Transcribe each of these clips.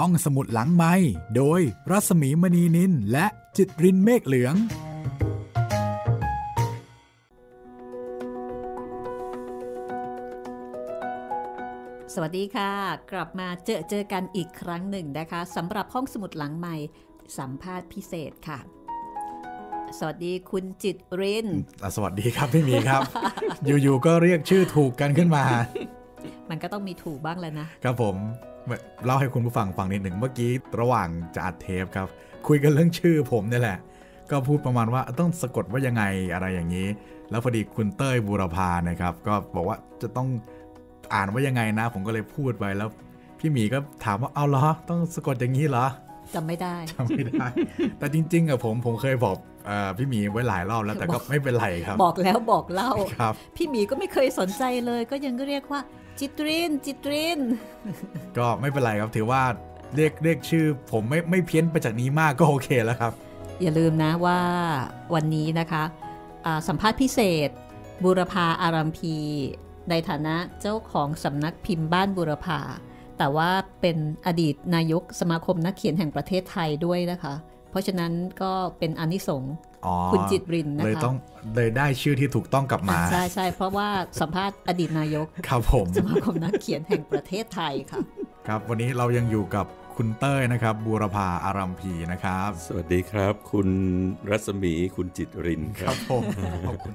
ห้องสมุดหลังไม้โดยรัสมีมณีนินและจิตรินเมฆเหลือง สวัสดีค่ะ กลับมาเจอเจอกันอีกครั้งหนึ่งนะคะสำหรับห้องสมุดหลังไม้สัมภาษณ์พิเศษค่ะ สวัสดีคุณจิตรินสวัสดีครับพี่มีครับ อยู่ๆ ก็เรียกชื่อถูกกันขึ้นมา มันก็ต้องมีถูกบ้างแล้วนะครับผมเล่าให้คุณผู้ฟังฟังนิดหนึ่งเมื่อกี้ ระหว่างจะอัดเทปครับ คุยกันเรื่องชื่อผมนี่แหละ ก็พูดประมาณว่าต้องสะกดว่ายังไงอะไรอย่างนี้ แล้วพอดีคุณเต้ยบูรพานะครับก็บอกว่าจะต้องอ่านว่ายังไงนะ ผมก็เลยพูดไปแล้ว พี่หมีก็ถามว่าเอาเหรอต้องสะกดอย่างนี้เหรอจำไม่ได้จำไม่ได้แต่จริงๆอะผมผมเคยบอกพี่หมีไว้หลายรอบแล้ว แต่ก็ไม่เป็นไรครับ บอกแล้วบอกเล่าพี่หมีก็ไม่เคยสนใจเลย ก็ยังเรียกว่าจิตริน จิตริน ก็ไม่เป็นไรครับ ถือว่าเรียกเรียกชื่อผมไม่ไม่เพี้ยนไปจากนี้มากก็โอเคแล้วครับ อย่าลืมนะว่าวันนี้นะคะ สัมภาษณ์พิเศษบุรพาอารัมพี ในฐานะเจ้าของสำนักพิมพ์บ้านบุรพาแต่ว่าเป็นอดีตนายกสมาคมนักเขียนแห่งประเทศไทยด้วยนะคะ เพราะฉะนั้นก็เป็นอนิสงสคุณจิตรินนะคะเลยต้องเลยได้ชื่อที่ถูกต้องกลับมาใช่ใช่เพราะว่าสัมภาษณ์อดีตนายกครับผมสมาคมนักเขียนแห่งประเทศไทยค่ะครับวันนี้เรายังอยู่กับคุณเต้ยนะครับ บูรพาอารัมพีนะครับ สวัสดีครับ คุณรัศมีคุณจิตรินครับผมขอบคุณ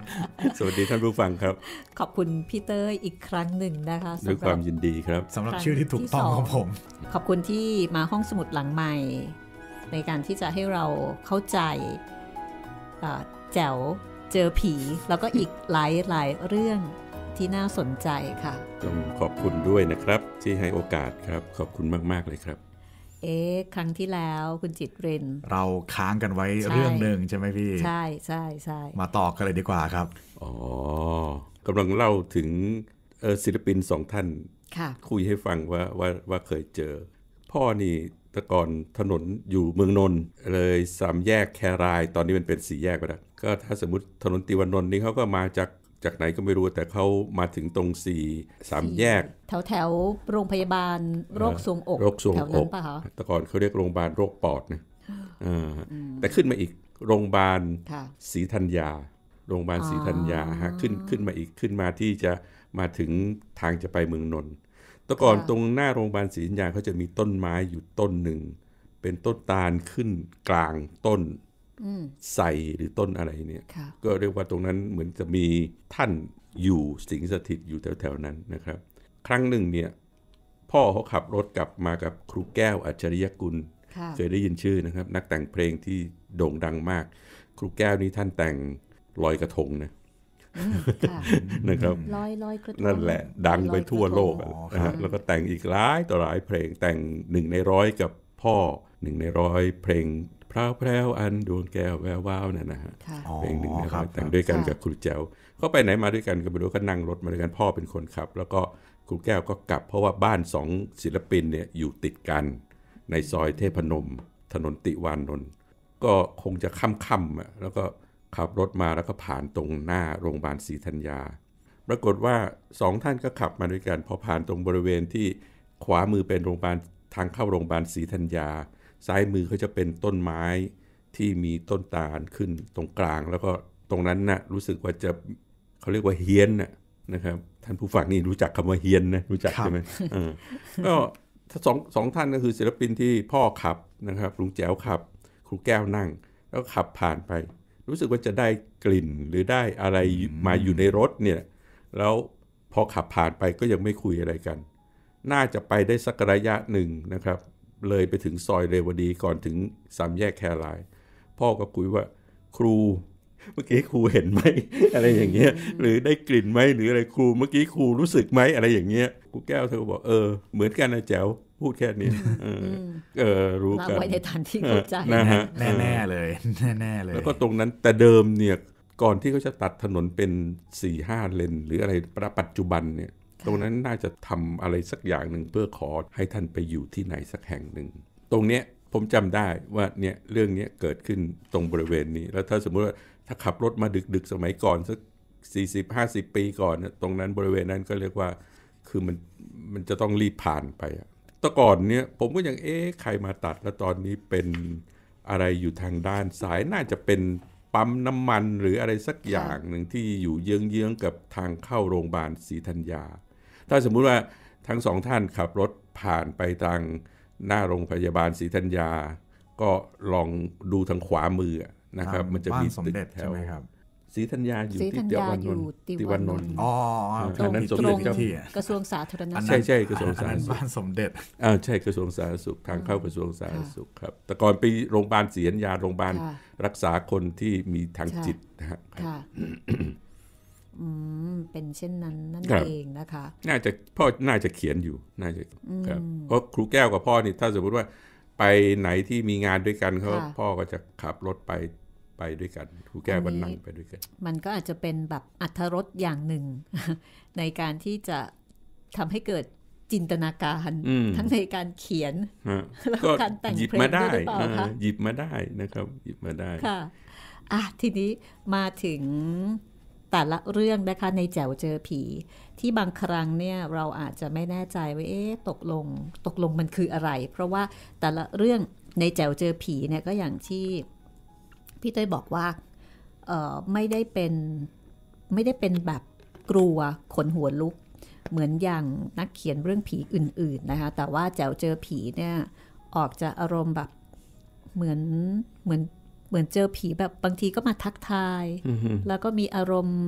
สวัสดีท่านผู้ฟังครับ ขอบคุณพี่เต้ยอีกครั้งหนึ่งนะคะด้วยความยินดีครับสำหรับชื่อที่ถูกต้องของผม ขอบคุณที่มาห้องสมุดหลังใหม่ ในการที่จะให้เราเข้าใจแจ๋วเจอผีแล้วก็อีกหลายหลายเรื่องที่น่าสนใจค่ะต้องขอบคุณด้วยนะครับที่ให้โอกาสครับขอบคุณมากๆเลยครับ เอ๊ะครั้งที่แล้วคุณจิตเรน เราค้างกันไว้เรื่องหนึ่งใช่ไหมพี่ใช่ใช่ใช่มาต่อกันเลยดีกว่าครับอ๋อกำลังเล่าถึงศิลปินสองท่านคุยให้ฟังว่าว่าว่าเคยเจอ พ่อนี่ต่ก่อนถนนอยู่เมืองนนท์เลยสามแยกแคราย ตอนนี้มันเป็นสี่แยกไปแล้วก็ ถ้าสมมติถนนติวานนท์นี่เขาก็มาจาก จากไหนก็ไม่รู้แต่เขามาถึงตรงสี่สามแยก แถวแถวโรงพยาบาลโรคสวงอกโรคสวงอกป่ะคะแต่ก่อนเขาเรียกโรงพยาบาลโรคปอดนะแต่ขึ้นมาอีกโรงพยาบาลศรีธัญญาโรงพยาบาลศรีธัญญาฮะขึ้นขึ้นมาอีกขึ้นมาที่จะมาถึงทางจะไปเมืองนนท์ต่ก่อนตรงหน้าโรงพยาบาลศรียัธยาเขาจะมีต้นไม้อยู่ต้นหนึ่งเป็นต้นตาลขึ้นกลางต้นใส่หรือต้นอะไรเนี่ยก็เรียกว่าตรงนั้นเหมือนจะมีท่านอยู่สิงสถิตอยู่แถวๆนั้นนะครับ ครั้งหนึ่งเนี่ยพ่อเขาขับรถกลับมากับครูแก้วอัจฉริยกุลเคยได้ยินชื่อนะครับ นักแต่งเพลงที่โด่งดังมาก ครูแก้วนี้ท่านแต่งลอยกระทงนะนะครับลอยลอยกระทงนั่นแหละดังไปทั่วโลกนะฮะแล้วก็แต่งอีกหลายต่อหลายเพลงแต่งหนึ่งในร้อยกับพ่อหนึ่งในร้อยเพลง พร้าวแพรวอันดวงแก้ว แวววาวน่ะนะฮะเพลงหนึ่งนะครับ แต่งด้วยกันกับครูแจ๋วก็ไปไหนมาด้วยกันก็ไปดูก็นั่งรถมาด้วยกันพ่อเป็นคนขับ แล้วก็ครูแก้วก็กลับเพราะว่าบ้านสองศิลปินเนี่ยอยู่ติดกัน ในซอยเทพนมถนนติวานนท์ก็คงจะค่ำๆแล้วก็ขับรถมาแล้วก็ผ่านตรงหน้าโรงพยาบาลศรีธัญญา ปรากฏว่าสองท่านก็ขับมาด้วยกันพอผ่านตรงบริเวณที่ขวามือเป็นโรงพยาบาลทางเข้าโรงพยาบาลศรีธัญญาซ้ายมือเขาจะเป็นต้นไม้ที่มีต้นตาลขึ้นตรงกลาง แล้วก็ตรงนั้นนะ่ะรู้สึกว่าจะเขาเรียกว่าเฮียนนะนะครับ ท่านผู้ฟังนี่รู้จักคำว่าเฮียนนะรู้จักใช่ไหมก็สองสองท่านก็คือศิลปินที่พ่อขับนะครับ ลุงแจ๋วขับ ครูแก้วนั่ง แล้วขับผ่านไปรู้สึกว่าจะได้กลิ่นหรือได้อะไรมาอยู่ในรถเนี่ยแล้วพอขับผ่านไปก็ยังไม่คุยอะไรกัน น่าจะไปได้สักระยะหนึ่งนะครับ เลยไปถึงซอยเรวดีก่อนถึงสามแยกแครไลพ่อก็คุยว่าครูเมื่อกี้ครูเห็นไหมอะไรอย่างเงี้ยหรือได้กลิ่นไหมหรืออะไรครูเมื่อกี้ครูรู้สึกไหมอะไรอย่างเงี้ยครูแก้วเธอบอกเออเหมือนกันนะแจ๋วพูดแค่นี้เออรู้กันไว้ในฐานที่เข้าใจนะฮะแน่ ๆ เลยแน่ๆเลยแล้วก็ตรงนั้นแต่เดิมเนี่ยก่อนที่เขาจะตัดถนนเป็น4ี่ห้าเลน หรืออะไรประปัจจุบันเนี่ยตรงนั้นน่าจะทำอะไรสักอย่างหนึ่งเพื่อขอให้ท่านไปอยู่ที่ไหนสักแห่งหนึ่งตรงเนี้ยผมจำได้ว่าเนี่ยเรื่องเนี้ยเกิดขึ้นตรงบริเวณนี้แล้วถ้าสมมุติว่าถ้าขับรถมาดึกดึกสมัยก่อนสัก4สิบปีก่อนตรงนั้นบริเวณนั้นก็เรียกว่า คือมันมันจะต้องรีบผ่านไปอะต่ก่อนเนี่ยผมก็ยังเอ๊ะใครมาตัดแล้วตอนนี้เป็นอะไรอยู่ทางด้านสายน่าจะเป็นปั๊มน้ำมันหรืออะไรสักอย่างหนึ่งที่อยู่เยื้องๆกับทางเข้าโรงพยาบาลศรีธัญญาถ้าสมมุติว่าทั้งสองท่านขับรถผ่านไปทางหน้าโรงพยาบาลศรีธัญญา ก็ลองดูทางขวามือนะครับมันจะมีสมเด็จใช่ไหมครับสีธัญญาอยู่ที่ติวันนนติวันนนท์อ๋อตรเตรงกระทรวงสาธารณสุข ใช่ใช่กระทรวงสาธารณสุขบ้านสมเด็จอ่าใช่กระทรวงสาธารณสุขทางเข้ากระทรวงสาธารณสุข ครับ แต่ก่อนไปโรงพยาบาลเสียนยาโรงพยาบาลรักษาคนที่มีทางจิตนะครคบอืมเป็นเช่นนั้นนั่นเองนะคะ น่าจะพ่อ น่าจะเขียนอยู่ น่าจะครับเพราะครูแก้วกับพ่อนี่ ถ้าสมมติว่าไปไหนที่มีงานด้วยกันเขาพ่อก็จะขับรถไปไปด้วยกันครูแก้วก็นั่งไปด้วยกันมันก็อาจจะเป็นแบบอัธรสอย่างหนึ่ง ในการที่จะทำให้เกิดจินตนาการทั้งในการเขียนแล้วก็ารแต่งเพลงด้ยิบมาได้หยิบมาได้นะครับ หยิบมาได้ค่ะอ่ะทีนี้มาถึงแต่ละเรื่องนะคะในแจ๋วเจอผี ที่บางครั้งเนี่ยเราอาจจะไม่แน่ใจว่าเอ๊ะ ตกลงตกลงมันคืออะไร เพราะว่าแต่ละเรื่องในแจ๋วเจอผีเนี่ยก็อย่างที่พี่เต้ยบอกว่าไม่ได้เป็นไม่ได้เป็นแบบกลัวขนหัวลุก เหมือนอย่างนักเขียนเรื่องผีอื่นๆนะคะ แต่ว่าแจ้วเจอผีเนี่ยออกจะอารมณ์แบบเหมือนเหมือนเหมือนเจอผีแบบบางทีก็มาทักทาย แล้วก็มีอารมณ์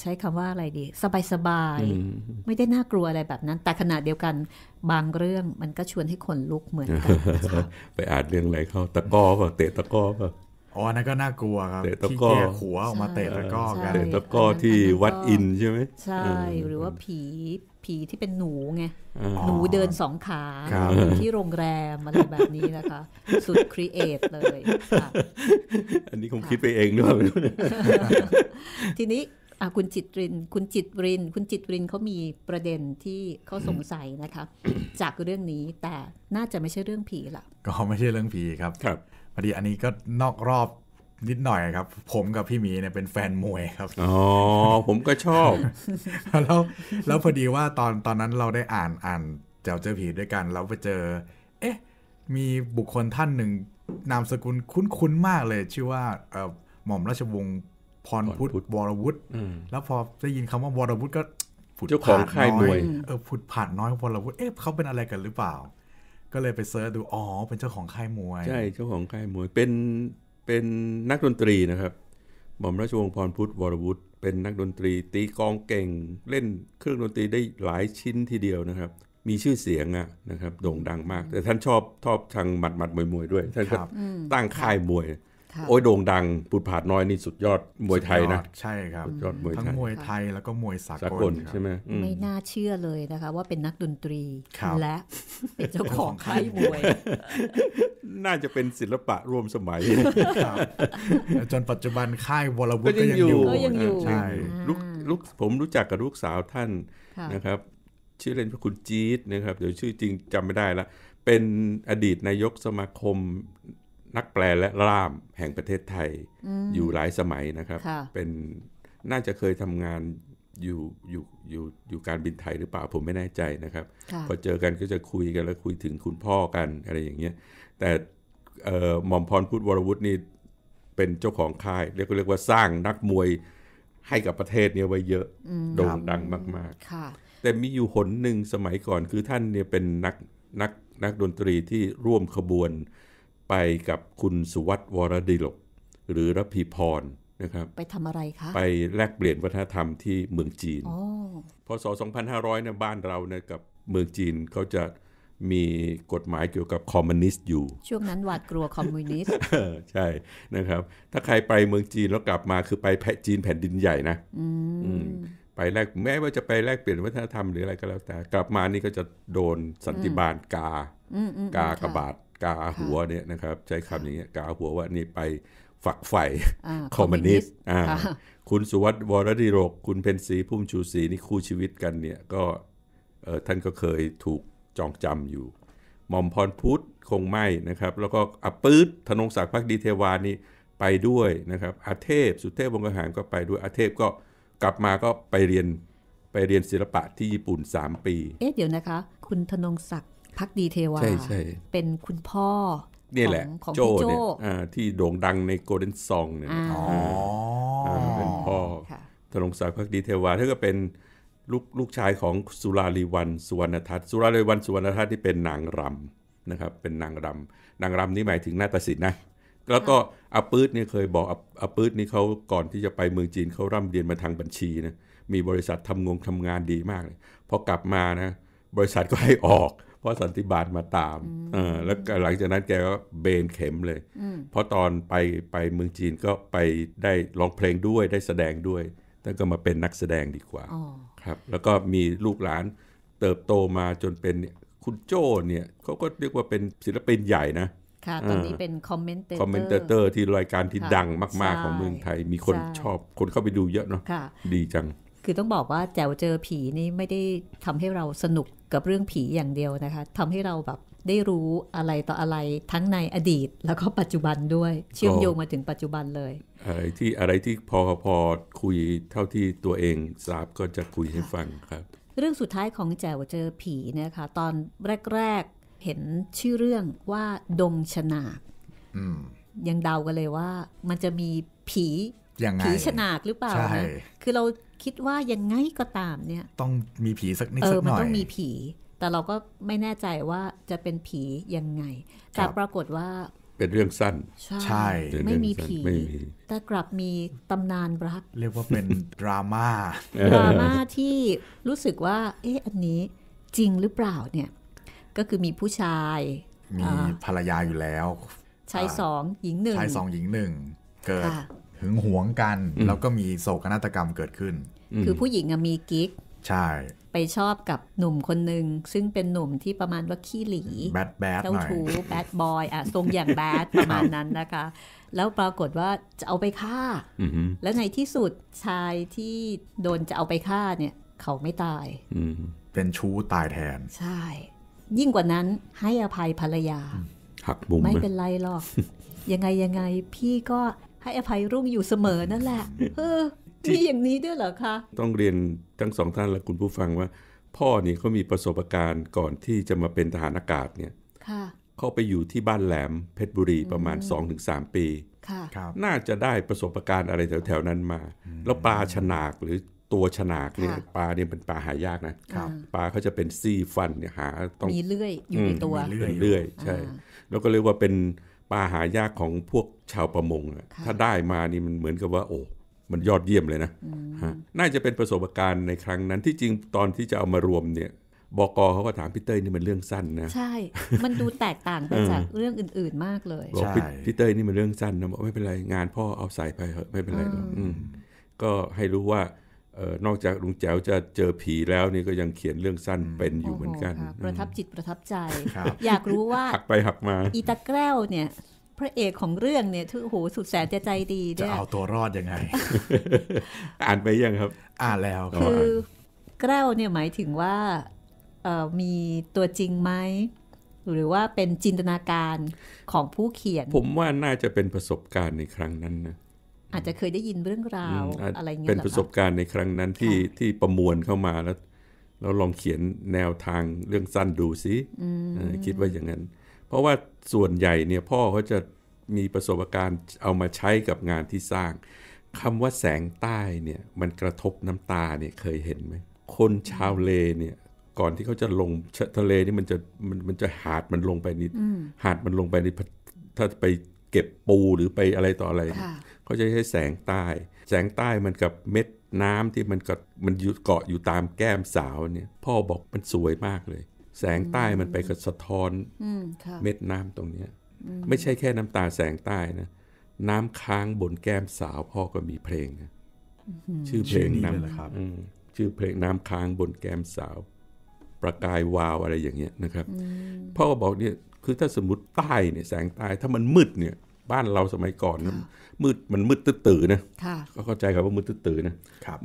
ใช้คำว่าอะไรดี สบายสบามไม่ได้น่ากลัวอะไรแบบนั้น แต่ขณะเดียวกัน บางเรื่องมันก็ชวนให้ขนลุกเหมือนกัน ไปอ่านเรื่องอะไรเขาตะก้อป่ะเตะตะก้อป่ะอ๋อนั่นก็น่ากลัวครับ ที่แก้หัวออกมาเตะตะก้อกันเตะตะก้อที่วัดอินใช่ไหมใช่หรือว่าผีผีที่เป็นหนูไงหนูเดินสองขาอยู่ที่โรงแรม อะไรแบบนี้นะคะ สุดครีเอทเลย อันนี้คงคิดไปเองด้วย ทีนี้คุณจิตรินคุณจิตริน คุณจิตรินเขามีประเด็นที่เขาสงสัยนะคะ จากเรื่องนี้แต่น่าจะไม่ใช่เรื่องผีละก็ไม่ใช่เรื่องผีครับครับพอดีอันนี้ก็นอกรอบนิดหน่อยครับ ผมกับพี่มีเนี่ยเป็นแฟนมวยครับอ๋อผมก็ชอบ แล้วแล้วพอดีว่าตอนตอนนั้นเราได้อ่านอ่าน เจ้าเจอผีด้วยกันเราไปเจอ เอ๊ะ มีบุคคลท่านหนึ่งนามสกุลคุ้นๆมากเลยชื่อว่า เออหม่อมราชวงศ์พรพุทธวรวุฒิแล้วพอได้ยินคำว่าวรวุฒิก็ผุดผ่านน้อยเออผุดผ่านน้อยวรวุฒิเอ๊ะเขาเป็นอะไรกันหรือเปล่า ก็เลยไปเสิร์ชดูอ๋อเป็นเจ้าของค่ายมวยใช่เจ้าของค่ายมวยเป็นเป็นนักดนตรีนะครับหม่อมราชวงศ์พรพุทธ วรวุฒิเป็นนักดนตรี ตีกองเก่ง เล่นเครื่องดนตรีได้หลายชิ้นทีเดียวนะครับ มีชื่อเสียงอะนะครับโด่งดังมากแต่ท่านชอบชอบทางหมัดหมัดมวยมวยด้วย ท่านก็ตั้งค่ายมวยโอ้ยโด่งดังปุดผาดน้อยนี่สุดยอดมวยไทยนะ ใช่ครับยอดมวยทั้งมวยไทยแล้วก็มวยสากลใช่ไหมไม่น่าเชื่อเลยนะคะ ว่าเป็นนักดนตรีและ เป็นเจ้าของค่ายมวย น่าจะเป็นศิลปะร่วมสมัย จนปัจจุบันค่ายวรวุฒิก็ยังอยู่ก็ยังอยู่ใช่ลูกผมรู้จักกับลูกสาวท่านนะครับ ชื่อเล่นพระคุณจี๊ดนะครับเดี๋ยวชื่อจริงจำไม่ได้ละเป็นอดีตนายกสมาคมนักแปลและล่ามแห่งประเทศไทยอยู่หลายสมัยนะครับ เป็นน่าจะเคยทำงานอยู่อยู่อยู่อยู่การบินไทยหรือเปล่าผมไม่แน่ใจนะครับ พอเจอกันก็จะคุยกันแล้วคุยถึงคุณพ่อกันอะไรอย่างเงี้ยแต่หม่อมพรพุทธวรวุฒินี่เป็นเจ้าของค่ายเรียกเรียกว่าสร้างนักมวยให้กับประเทศเนี้ยไว้เยอะโด่งดังมากๆ แต่มีอยู่หนหนึ่งสมัยก่อนคือท่านเนี่ยเป็นนักนักนักดนตรีที่ร่วมขบวนไปกับคุณสุวัตวรดิลก หรือรพีพรนะครับ ไปทำอะไรคะไปแลกเปลี่ยนวัฒนธรรมที่เมืองจีนพศ2500นี่ยบ้านเราเนี่ยกับเมืองจีนเขาจะมีกฎหมายเกี่ยวกับคอมมิวนิสต์อยู่ช่วงนั้นหวาดกลัวคอมมิวนิสต์ใช่นะครับ ถ้าใครไปเมืองจีนแล้วกลับมาคือไปแผ่จีนแผ่นดินใหญ่นะไปแลกแม้ว่าจะไปแลกเปลี่ยนวัฒนธรรมหรืออะไรก็แล้วแต่กลับมานี่ก็จะโดนสันติบาลกากากระบาดกาหัวเนี่ยนะครับใช้คำอย่างเงี้ยกาหัวว่านี่ไปฝักใฝ่คอมมิวนิสต์คุณสุวัสด์วรดิโรกคุณเพนสีพุ่มชูศรีนี่คู่ชีวิตกันเนี่ยก็ท่านก็เคยถูกจองจำอยู่หม่อมพรพุทธคงไม่นะครับ แล้วก็อัปื๊ดธนงศักดิ์พักดีเทวานี่ไปด้วยนะครับอาเทพสุเทพวงกหารก็ไปด้วย อาเทพก็กลับมาก็ไปเรียนไปเรียนศิลปะที่ญี่ปุ่น 3 ปีเอ๊ะเดี๋ยวนะคะคุณธนงศักดิ์พักดีเทวาใใชช่่เป็นคุณพ่อนี่แหละของโจโจีที่โด่งดังในโกลเด้นซองเนี่ยเป็นพ่อธนงศักดิ์พักดีเทวาท่านก็เป็นลูกลูกชายของสุราลีวันสุวรรณทัศน์สุราลีวันสุวรรณทัศน์ที่เป็นนางรำนะครับเป็นนางรำนางรำนี่หมายถึงนาาสิน์นะแล้วก็อาปื๊ดเนี่ยเคยบอกอาปื๊ดนี่เขาก่อนที่จะไปเมืองจีนเขาร่ำเรียนมาทางบัญชีนะมีบริษัททำงงทำงานดีมากเลยพอกลับมานะบริษัทก็ให้ออกพราะสันติบาลมาตามอแล้วหลังจากนั้นแกก็เบนเข็มเลย เพราะตอนไปไปเมืองจีนก็ไปได้ร้องเพลงด้วยได้แสดงด้วยแานก็มาเป็นนักแสดงดีกว่าครับ แล้วก็มีลูกหลานเติบโตมาจนเป็นคุณโจ้เนี่ยเขาก็เรียกว่าเป็นศิลปินใหญ่นะค่ะตอนนี้เป็นคอมเมนเตอร์คอมเมนเตอร์ที่รายการที่ดังมาก ๆ ของเมืองไทยมีคนชอบคนเข้าไปดูเยอะเนาะะดีจัง คือต้องบอกว่าแจวเจอผีนี่ไม่ได้ทำให้เราสนุกกับเรื่องผีอย่างเดียวนะคะทำให้เราแบบได้รู้อะไรต่ออะไรทั้งในอดีตแล้วก็ปัจจุบันด้วย เชื่อมโยงมาถึงปัจจุบันเลยอะไรที่อะไรที่พอพอคุยเท่าที่ตัวเองทราบก็จะคุยให้ฟังครับ เรื่องสุดท้ายของแจวเจอผีนะคะ ตอนแรก ๆเห็นชื่อเรื่องว่าดงชนาดยังเดากันเลยว่ามันจะมีผียังไงผีฉนากหรือเปล่าใช่คือเราคิดว่ายังไงก็ตามเนี่ย ต้องมีผีสักนิดสักหน่อยมันต้องมีผี แต่เราก็ไม่แน่ใจว่าจะเป็นผียังไง แต่ปรากฏว่า เป็นเรื่องสั้น ใช่ ไม่มีผี แต่กลับมีตำนานรัก เรียกว่าเป็นดราม่า ดราม่าที่รู้สึกว่า เอ๊ะอันนี้จริงหรือเปล่าเนี่ย ก็คือมีผู้ชาย มีภรรยาอยู่แล้วชายสองหญิงหนึ่งชายสองหญิงหนึ่งเกิดหึงหวงกันแล้วก็มีโศกนาฏกรรมเกิดขึ้น คือผู้หญิงมีกิ๊ก ใช่ ไปชอบกับหนุ่มคนหนึ่งซึ่งเป็นหนุ่มที่ประมาณว่าขี้หลีแบดแบดเจ้าชู้แบดบอยอ่ะทรงอย่างแบดประมาณนั้นนะคะ แล้วปรากฏว่าจะเอาไปฆ่า แล้วในที่สุดชายที่โดนจะเอาไปฆ่าเนี่ย เขาไม่ตาย เป็นชู้ตายแทน ใช่ ยิ่งกว่านั้นให้อภัยภรรยาหักบุมไม่เป็นไรหรอก ยังไงยังไงพี่ก็ให้อภัยรุ่งอยู่เสมอนั่นแหละอมีอย่างนี้ด้วยเหรอคะ ต้องเรียนทั้งสองท่านและคุณผู้ฟังว่า พ่อเนี่ยเขามีประสบการณ์ก่อนที่จะมาเป็นทหารอากาศเนี่ยเขาไปอยู่ที่บ้านแหลมเพชรบุรีประมาณ 2-3 ปี น่าจะได้ประสบการณ์อะไรแถวๆ นั้นมา แล้วปลาฉนากหรือตัวฉนากเนี่ยปลาเนี่ยเป็นปลาหายากนะ ปลาเขาจะเป็นซี่ฟันเนี่ยหาต้องมีเลื่อยอยู่ในตัวเลื่อยใช่ แล้วก็เรียกว่าเป็นปลาหายากของพวกชาวประมงถ้าได้มานี่มันเหมือนกับว่า โอ้ มันยอดเยี่ยมเลยนะน่าจะเป็นประสบการณ์ในครั้งนั้นที่จริงตอนที่จะเอามารวมเนี่ย บกเขาก็ถามพี่เต้ยนี่มันเรื่องสั้นนะ ใช่ มันดูแตกต่างไปจากเรื่องอื่นๆมากเลยบอกพี่เต้ยนี่มันเรื่องสั้นนะบอกไม่เป็นไรงานพ่อเอาใส่ไปเถอะไม่เป็นไรก็ให้รู้ว่านอกจากลุงแจ๋วจะเจอผีแล้วนี่ก็ยังเขียนเรื่องสั้นเป็นอยู่เหมือนกัน ประทับจิตประทับใจ อยากรู้ว่าหักไปหักมา อีตะแกล้วเนี่ยพระเอกของเรื่องเนี่ยทือโหสุดแสนจะใจดีจะเอาตัวรอดยังไง อ่านไปยังครับ อ่านแล้วคือแกล้วเนี่ยหมายถึงว่ามีตัวจริงไหมหรือว่าเป็นจินตนาการของผู้เขียน ผมว่าน่าจะเป็นประสบการณ์ในครั้งนั้นนะอาจจะเคยได้ยินเรื่องราว อะไรเงี้ยเป็นประสบการณ์ในครั้งนั้นที่ที่ประมวลเข้ามาแล้วเราลองเขียนแนวทางเรื่องสั้นดูสิคิดว่าอย่างนั้น เพราะว่าส่วนใหญ่เนี่ยพ่อเขาจะมีประสบการณ์เอามาใช้กับงานที่สร้างคำว่าแสงใต้เนี่ย มันกระทบน้ำตาเนี่ยเคยเห็นไหมคนชาวเลเนี่ย ก่อนที่เขาจะลงทะเลนี่มันจะมันมันจะหาดมันลงไปนิดหาดมันลงไปในถ้าไปเก็บปูหรือไปอะไรต่ออะไรขาจะใช้แสงใต้ แสงใต้มันกับเม็ดน้ำที่มันกดมันเกาะอยู่ตามแก้มสาวเนี่ย พ่อบอกมันสวยมากเลย แสงใต้มันไปกระสะท้อนเม็ดน้ำตรงเนี้ยไม่ใช่แค่น้ำตาแสงใต้นะ น้ำค้างบนแก้มสาวพ่อก็มีเพลงนะชื่อเพลงน้ำคชื่อเพลงน้ำค้างบนแก้มสาว ประกายวาวอะไรอย่างเงี้ยนะครับ พ่อก็บอกเนี่ย คือถ้าสมมติใต้เนี่ยแสงใต้ถ้ามันมืดเนี่ยบ้านเราสมัยก่อนมืดมันมืดตื้อตื่นนะก็เข้าใจครับว่ามืดตื้อตื่นนะ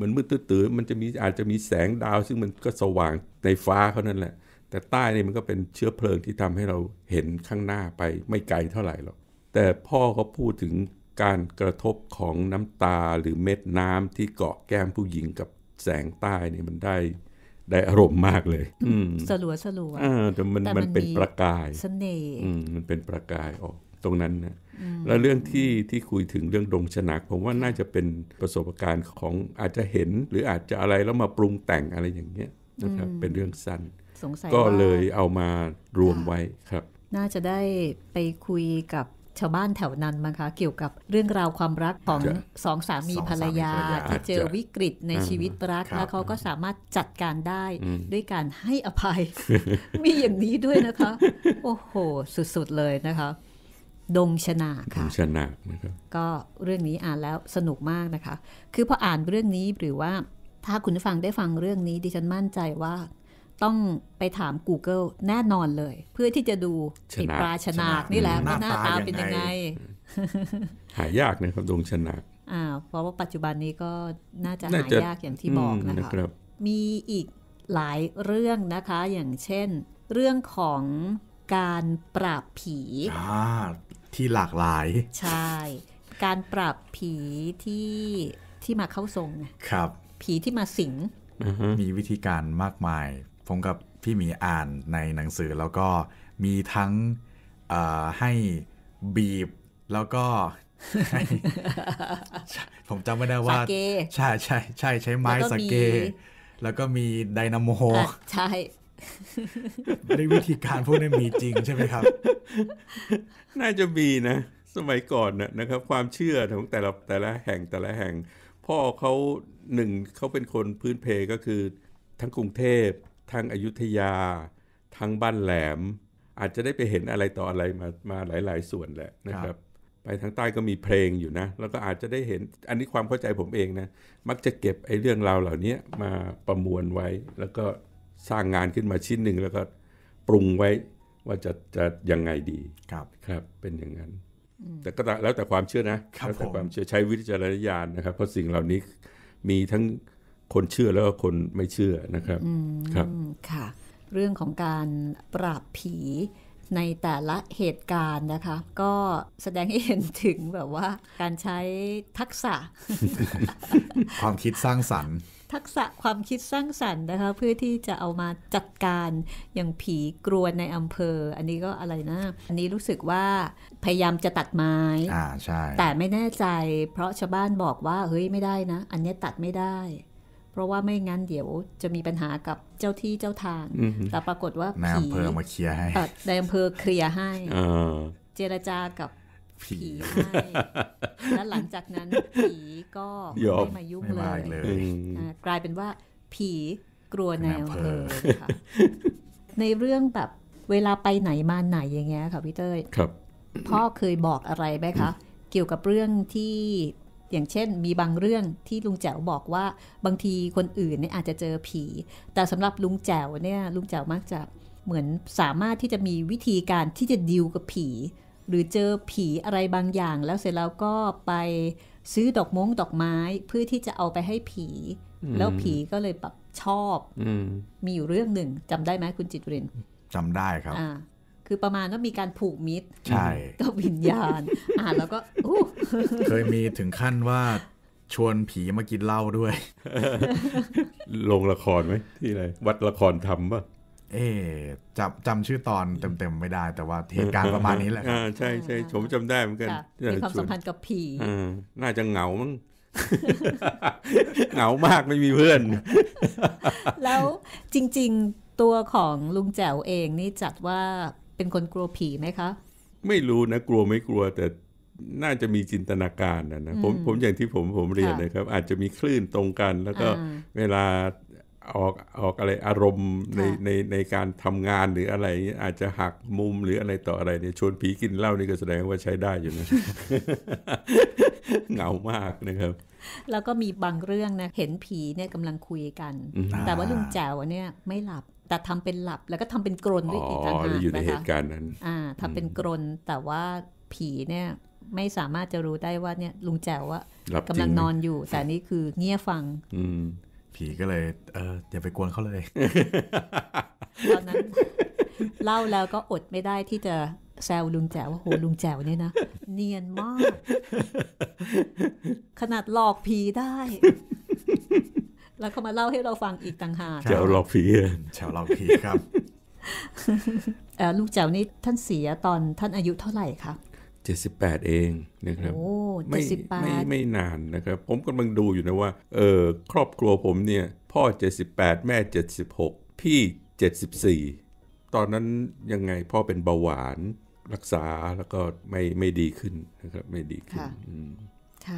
มันมืดตื้อตื่นมันจะมีอาจจะมีแสงดาว ซึ่งมันก็สว่างในฟ้าเขานั่นแหละ แต่ใต้นี่มันก็เป็นเชื้อเพลิงที่ทำให้เราเห็นข้างหน้าไปไม่ไกลเท่าไหร่หรอกแต่พ่อเขาพูดถึงการกระทบของน้ำตาหรือเม็ดน้ำที่เกาะแก้มผู้หญิงกับแสงใต้นี่มันได้ ได้อารมณ์มากเลย อืสลัวสลัวแต่มันมันเป็นประกายเสน่ห์มันเป็นประกายออก ตรงนั้นนะแล้วเรื่องที่ที่คุยถึงเรื่องดงชนักผมว่าน่าจะเป็นประสบการณ์ของอาจจะเห็น หรืออาจจะอะไรแล้วมาปรุงแต่งอะไรอย่างเงี้ยนะครับ เป็นเรื่องสั้นก็เลยเอามารวมไว้ครับ น่าจะได้ไปคุยกับชาวบ้านแถวนั้นมั้งคะ เกี่ยวกับเรื่องราวความรักของสองสามีภรรยาที่เจอวิกฤตในชีวิตรักแล้วเขาก็สามารถจัดการได้ด้วยการให้อภัย มีอย่างนี้ด้วยนะคะ โอ้โห สุดๆ เลยนะคะดงชนาค่ะดงชนาก็เรื่องนี้อ่านแล้วสนุกมากนะคะ คือพออ่านเรื่องนี้หรือว่าถ้าคุณฟังได้ฟังเรื่องนี้ ดิฉันมั่นใจว่า ต้องไปถาม Google แน่นอนเลย เพื่อที่จะดูอิดปลาชนาคนี่แหละว่าหน้าตาเป็นยังไงหายากนะครับดงชนาอ่าเพราะว่าปัจจุบันนี้ก็น่าจะหายากอย่างที่บอกนะคะ มีอีกหลายเรื่องนะคะอย่างเช่น เรื่องของการปราบผีที่หลากหลาย ใช่ การปรับผีที่ที่มาเข้าทรงครับผีที่มาสิงมีวิธีการมากมายผมกับพี่หมีอ่านในหนังสือแล้วก็มีทั้งให้บีบ แล้วก็ผมจำไม่ได้ว่าใช่ใช่ใช่ใช้ไม้สเก แล้วก็มีไดนาโมใช่ได้วิธีการพวกนี้มีจริงใช่ไหมครับ น่าจะมีนะสมัยก่อนนะนะครับ ความเชื่อของแต่ละแต่ละแห่งแต่ละแห่ง พ่อเขาหนึ่งเขาเป็นคนพื้นเพก็คือ ทั้งกรุงเทพทั้งอยุธยาทั้งบ้านแหลม อาจจะได้ไปเห็นอะไรต่ออะไรมามาหลาย ๆ ส่วนแหละนะครับ ไปทางใต้ก็มีเพลงอยู่นะแล้วก็อาจจะได้เห็น อันนี้ความเข้าใจผมเองนะ มักจะเก็บไอ้เรื่องราวเหล่านี้มาประมวลไว้แล้วก็สร้างงานขึ้นมาชิ้นหนึ่งแล้วก็ปรุงไว้ว่าจะจะยังไงดีครับครับเป็นอย่างนั้นแต่ก็แล้วแต่ความเชื่อนะ แล้วแต่ความเชื่อใช้วิจารณญาณนะครับเพราะสิ่งเหล่านี้มีทั้งคนเชื่อแล้วก็คนไม่เชื่อนะครับครับค่ะ เรื่องของการปราบผีในแต่ละเหตุการณ์นะคะก็แสดงให้เห็นถึงแบบว่าการใช้ทักษะ ความคิดสร้างสรรค์ทักษะความคิดสร้างสรรค์นะคะเพื่อที่จะเอามาจัดการ อย่างผีกรวนในอำเภอ อันนี้ก็อะไรนะ อันนี้รู้สึกว่า พยายามจะตัดไม้อ่าใช่แต่ไม่แน่ใจ เพราะชาวบ้านบอกว่าเฮ้ยไม่ได้นะ อันนี้ตัดไม่ได้ เพราะว่าไม่งั้นเดี๋ยวจะมีปัญหากับเจ้าที่เจ้าทางแต่ปรากฏว่าในอำเภอมาเคลียร์ให้ในอำเภอเคลียร์ให้เจรจากับผีแล้วหลังจากนั้นผีก็ไม่มายุ่งเลย กลายเป็นว่าผีกลัวแนวเธอค่ะ ในเรื่องแบบเวลาไปไหนมาไหน อย่างเงี้ย ค่ะพี่เต้ยครับ พ่อเคยบอกอะไรไหมคะ เกี่ยวกับเรื่องที่อย่างเช่น มีบางเรื่องที่ลุงแจ๋วบอกว่า บางทีคนอื่นเนี่ยอาจจะเจอผี แต่สำหรับลุงแจ๋วเนี่ย ลุงแจ๋วมักจะเหมือนสามารถที่จะมีวิธีการที่จะดิวกับผีหรือเจอผีอะไรบางอย่าง แล้วเสร็จแล้วก็ไปซื้อดอกมงดอกไม้เพื่อที่จะเอาไปให้ผี แล้วผีก็เลยแบบชอบอมมีอยู่เรื่องหนึ่งจำได้ไหมคุณจิตรินจำได้ครับคือประมาณว่ามีการผูกมิตรใช่ก็วิญญาณ อ่านแล้วก็เคยมีถึงขั้นว่า ชวนผีมากินเหล้าด้วย ลงละครไหมที่ไหไรวัดละครทำปะเอ๊จำจำชื่อตอนเต็ม ๆ ไม่ได้แต่ว่าเหตุการณ์ประมาณนี้แหละครับใช่ใช่ผมจำได้เหมือนกันมีความสัมพันธ์กับผีน่าจะเหงามั้งเหงามากไม่มีเพื่อน แล้วจริงๆตัวของลุงแจ๋วเองนี่จัดว่าเป็นคนกลัวผีไหมคะ ไม่รู้นะ กลัวไม่กลัว แต่น่าจะมีจินตนาการนะนะผมผมอย่างที่ผมผมเรียนนะครับ อาจจะมีคลื่นตรงกันแล้วก็เวลาออกออกอะไรอารมณ์ในในในการทำงานหรืออะไรอาจจะหักมุมหรืออะไรต่ออะไรเนี่ยชวนผีกินเหล้านี่ก็แสดงว่าใช้ได้อยู่นะเหงามากนะครับ แล้วก็มีบางเรื่องนะเห็นผีเนี่ยกำลังคุยกันแต่ว่าลุงแจวเนี่ย ไม่หลับ แต่ทำเป็นหลับแล้วก็ทำเป็นกรนด้วยอีกต่างหากอยู่ในเหตุการณ์นั้น อ่า ทำเป็นกรนแต่ว่าผีเนี่ยไม่สามารถจะรู้ได้ว่า เนี่ย ลุงแจวว่ากำลังนอนอยู่ แต่นี่คือเงี่ยฟังผีก็เลยเอออย่าไปกวนเขาเลย ตอนนั้นเล่าแล้วก็อดไม่ได้ที่จะแซวลุงแจ๋วโหลุงแจ๋วเนี่ยนะเนียนมาก ขนาดหลอกผีได้ แล้วเขามาเล่าให้เราฟังอีกต่างหากแจ๋วหลอกผีแจ๋วหลอกผีครับลูกแจ๋วนี่ท่านเสียตอนท่านอายุเท่าไหร่คะ78 เองนะครับไม่ไม่ไม่นานนะครับ ผมกำลังดูอยู่นะว่าเออครอบครัวผมเนี่ย พ่อ 78 แม่ 76 พี่ 74 ตอนนั้นยังไงพ่อเป็นเบาหวานรักษาแล้วก็ไม่ไม่ดีขึ้นนะครับไม่ดีขึ้น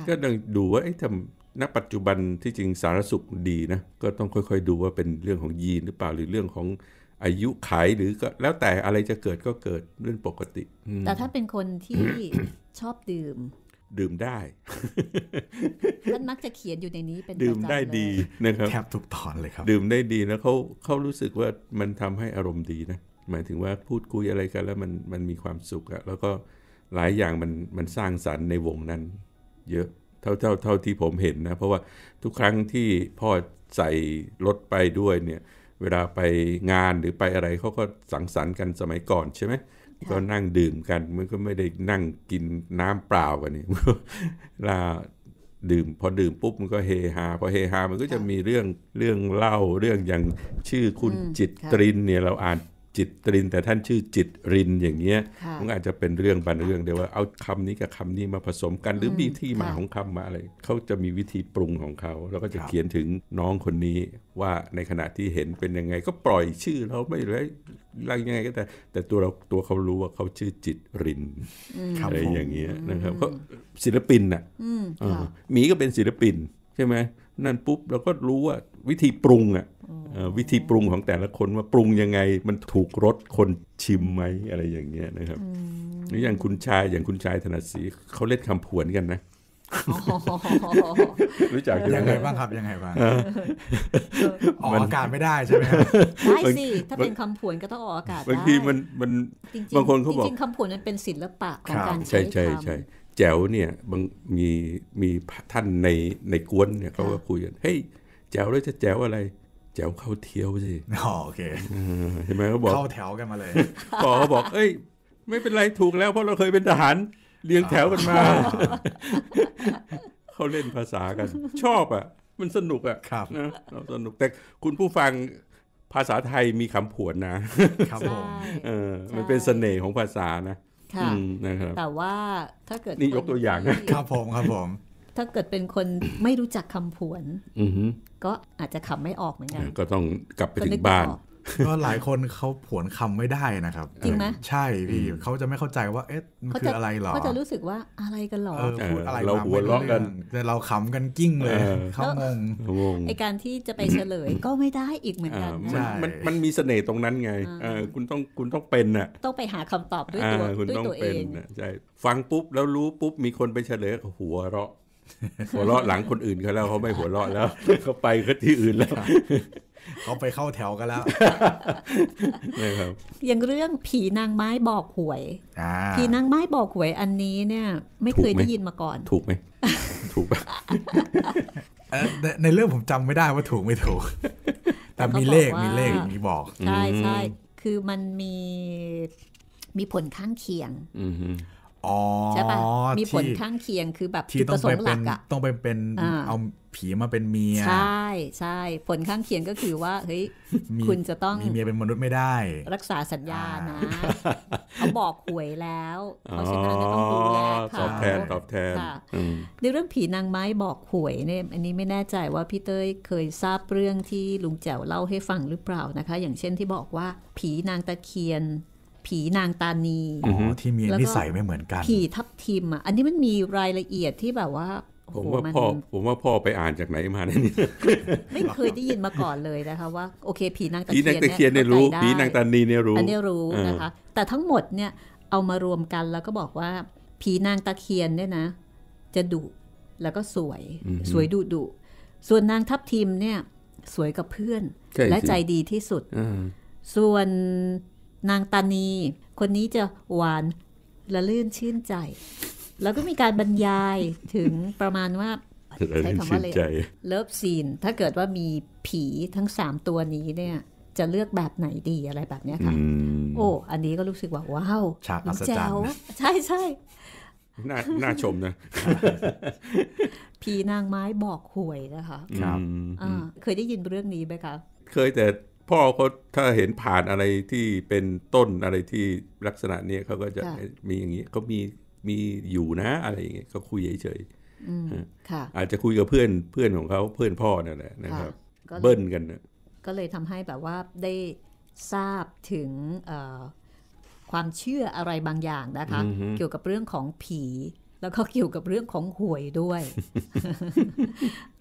ก็ต้องดูว่าไอ้ทำณปัจจุบันที่จริงสารสุขดีนะ ก็ต้องค่อยๆดูว่าเป็นเรื่องของยีนหรือเปล่าหรือเรื่องของอายุขายหรือก็แล้วแต่อะไรจะเกิดก็เกิดเรื่องปกติแต่ถ้าเป็นคนที่ชอบดื่มดื่มได้ท่านมักจะเขียนอยู่ในนี้เป็นดื่มได้ดีนะครับแทบทุกตอนเลยครับ ดื่มได้ดีแล้วเขาเขารู้สึกว่ามันทำให้อารมณ์ดีนะหมายถึงว่าพูดคุยอะไรกัน แล้วมันมันมีความสุขอะแล้วก็หลายอย่างมันมันสร้างสรรค์ในวงนั้น เยอะเท่าเท่าเท่าที่ผมเห็นนะ เพราะว่าทุกครั้งที่พ่อใส่รถไปด้วยเนี่ยเวลาไปงานหรือไปอะไรเขาก็สังสรรค์กันสมัยก่อนใช่ไหมก็นั่งดื่มกัน มันก็ไม่ได้นั่งกินน้ำเปล่ากันนี่ลาดื่ม พอดื่มปุ๊บมันก็เฮฮาพอเฮฮามันก็จะมีเรื่องเรื่องเล่าเรื่องอย่างชื่อคุณจิตตรินเนี่ยเราอ่านจิตรินแต่ท่านชื่อจิตรินอย่างเงี้ย มันอาจจะเป็นเรื่องบางเรื่องเดียวว่าเอาคำนี้กับคำนี้มาผสมกัน หรือมีที่มาของคำมาอะไรเขาจะมีวิธีปรุงของเขา แล้วก็จะเขียนถึงน้องคนนี้ว่าในขณะที่เห็นเป็นยังไง ก็ปล่อยชื่อเราไม่เลยรังยังไงก็แต่ แต่ตัวเราตัวเขารู้ว่าเขาชื่อจิตรินอะไรอย่างเงี้ยนะครับก็ศิลปินน่ะหมีก็เป็นศิลปินใช่ไหมนั่นปุ๊บเราก็รู้ว่าวิธีปรุงอ่ะวิธีปรุงของแต่ละคนว่าปรุงยังไงมันถูกรสคนชิมไหมอะไรอย่างเงี้ยนะครับหรืออย่างคุณชายอย่างคุณชายธนศรีเขาเล่นคำผวนกันนะรู้จักยังไงบ้างครับ ยังไงบ้างออกอากาศไม่ได้ใช่ไหมได้สิถ้าเป็นคำผวนก็ต้องออกอากาศบางทีมันมันบางคนเขาบอกจริงคำผวนมันเป็นศิลปะของการใช้คำแจ๋วเนี่ยบางมีมีท่านในในกวนเนี่ยเขาก็คุยกันเฮ้ยแจ๋วแล้วจะแจ๋วอะไรแจ๋วเข้าเที่ยวสิโอเคเห็นไหมเขาบอกเข้าแถวกันมาเลยต่อเขาบอกเอ้ย ไม่เป็นไรถูกแล้ว เพราะเราเคยเป็นทหาร เรียงแถวกันมาเขาเล่นภาษากันชอบอ่ะมันสนุกอ่ะครับนะเราสนุก แต่คุณผู้ฟังภาษาไทยมีคำผวนนะ ครับผมเออมันเป็นเสน่ห์ของภาษานะค่ะนะครับแต่ว่าถ้าเกิดนี่ยกตัวอย่างนะครับผมครับผม ถ้าเกิดเป็นคนไม่รู้จักคำผวนก็อาจจะขับไม่ออกเหมือนกัน ก็ต้องกลับไปถึงบ้านก็หลายคนเขาผวนคำไม่ได้นะครับจริงไหมใช่พี่เขาจะไม่เข้าใจว่าเอ๊ะมันคืออะไรหรอเขาจะรู้สึกว่าอะไรกันหรอพูดอะไรเราหัวล้อกันแต่เราขำกันกิ้งเลย เขางงงไอการที่จะไปเฉลยก็ไม่ได้อีกเหมือนกันมันมันมีเสน่ห์ตรงนั้นไงคุณต้องคุณต้องเป็นอ่ะต้องไปหาคำตอบด้วยตัวคุณตตัวเองใช่ฟังปุ๊บแล้วรู้ปุ๊บมีคนไปเฉลยหัวเราะหัวเราะหลังคนอื่นเขาแล้วเขาไม่หัวเราะแล้วเขาไปก็ที่อื่นแล้วเขาไปเข้าแถวกันแล้วนะครับยังเรื่องผีนางไม้บอกหวยผีนางไม้บอกหวยอันนี้เนี่ย ไม่เคยได้ยินมาก่อน ถูกไหมถูกในเรื่องผมจำไม่ได้ว่าถูกไม่ถูก แต่มีเลขมีเลขมีบอกใช่ใช่คือมันมีมีผลข้างเคียงใช่ป่ะมีผลข้างเคียงคือแบบจุดประสงหลักอะต้องไปเป็นเอา ผีมาเป็นเมียใช่ ใช่ ผลข้างเคียงก็คือว่าเฮ้ยคุณจะต้องมีเมียเป็นมนุษย์ไม่ได้ รักษาสัญญานะเขาบอกหวยแล้วเพราะฉะนั้นก็ต้องดูแลเขาตอบแทนตอบแทนในเรื่องผีนางไม้บอกหวยเนี่ยอันนี้ไม่แน่ใจว่าพี่เต้ยเคยทราบเรื่องที่ลุงแจ๋วเล่าให้ฟังหรือเปล่านะคะ อย่างเช่นที่บอกว่า ผีนางตะเคียนผีนางตานีที่มีนิสัยไม่เหมือนกัน ผีทับทิมอ่ะอันนี้มันมีรายละเอียดที่แบบว่าผมว่าพ่อผมว่าพ่อไปอ่านจากไหนมาเนี่ยไม่เคยได้ยินมาก่อนเลยนะคะว่า โอเคผีนางตะเคียนผีนางตะเคียนเนี่ยรู้ผีนางตานีเนี่ยรู้ อันนี้รู้นะคะแต่ทั้งหมดเนี่ยเอามารวมกัน แล้วก็บอกว่า ผีนางตะเคียนเนี่ยนะ จะดุแล้วก็สวย สวยดุดุส่วนนางทับทิมเนี่ย สวยกับเพื่อน และใจดีที่สุดส่วนนางตานี คนนี้จะหวานละลื่นชื่นใจ แล้วก็มีการบรรยายถึงประมาณว่าใช้คำว่าเลเลิฟซีน ถ้าเกิดว่ามีผีทั้งสามตัวนี้เนี่ยจะเลือกแบบไหนดีอะไรแบบนี้ค่ะโอ้อันนี้ก็รู้สึกว่าว้าวฉากอัศจรรย์ใช่ใช่น่าชมนะ ผีนางไม้บอกหวยนะคะ ครับเคยได้ยินเรื่องนี้ไหมคะเคยแต่พ่อเขาถ้าเห็นผ่านอะไรที่เป็นต้นอะไรที่ลักษณะเนี้ยเขาก็จะมีอย่างนี้เขามีมีอยู่นะ อะไรอย่างเงี้ยเขาคุยเฉยๆาอาจจะคุยกับเพื่อนเพื่อนของเขาเพื่อนพ่อนั่นแหละนะครับเบิ้ลกันนะก็เลยทำให้แบบว่าได้ทราบถึงความเชื่ออะไรบางอย่างนะคะ เกี่ยวกับเรื่องของผี แล้วก็เกี่ยวกับเรื่องของหวยด้วย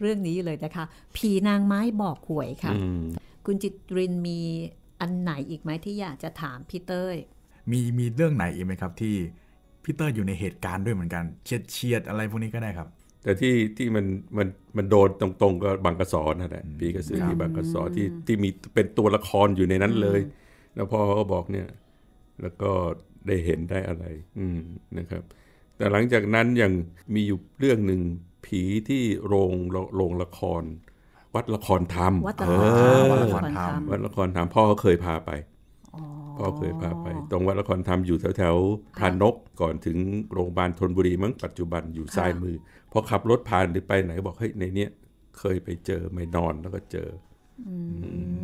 เรื่องนี้เลยนะคะ ผีนางไม้บอกหวยค่ะคุณจิตรินมีอันไหนอีกไหมที่อยากจะถามพี่เต้ยมีมีเรื่องไหนอีกไหมครับ ที่พี่เต้ยอยู่ในเหตุการณ์ด้วยเหมือนกันเฉียดเฉียดอะไรพวกนี้ก็ได้ครับ แต่ที่ที่มันมันมันโดนตรงๆ ก็บางกระสอนนะนะปีกระสือที่บางกระสอนที่ที่มีเป็นตัวละครอยู่ในนั้นเลย แล้วพ่อเขาบอกเนี่ยแล้วก็ได้เห็นได้อะไร อืมนะครับ แต่หลังจากนั้นยังมีอยู่เรื่องหนึ่งผีที่โรงโรงละครวัดละครธรรมวัดละครธรรม วัดละครธรรมพ่อเคยพาไป พ่อเคยพาไป ตรงวัดละครธรรมอยู่แถวแถวพานนกก่อนถึงโรงพยาบาลธนบุรีมั้งปัจจุบันอยู่ซ้ายมือ พอขับรถผ่านหรือไปไหนบอกเฮ้ยในเนี้ยเคยไปเจอไม่นอนแล้วก็เจอ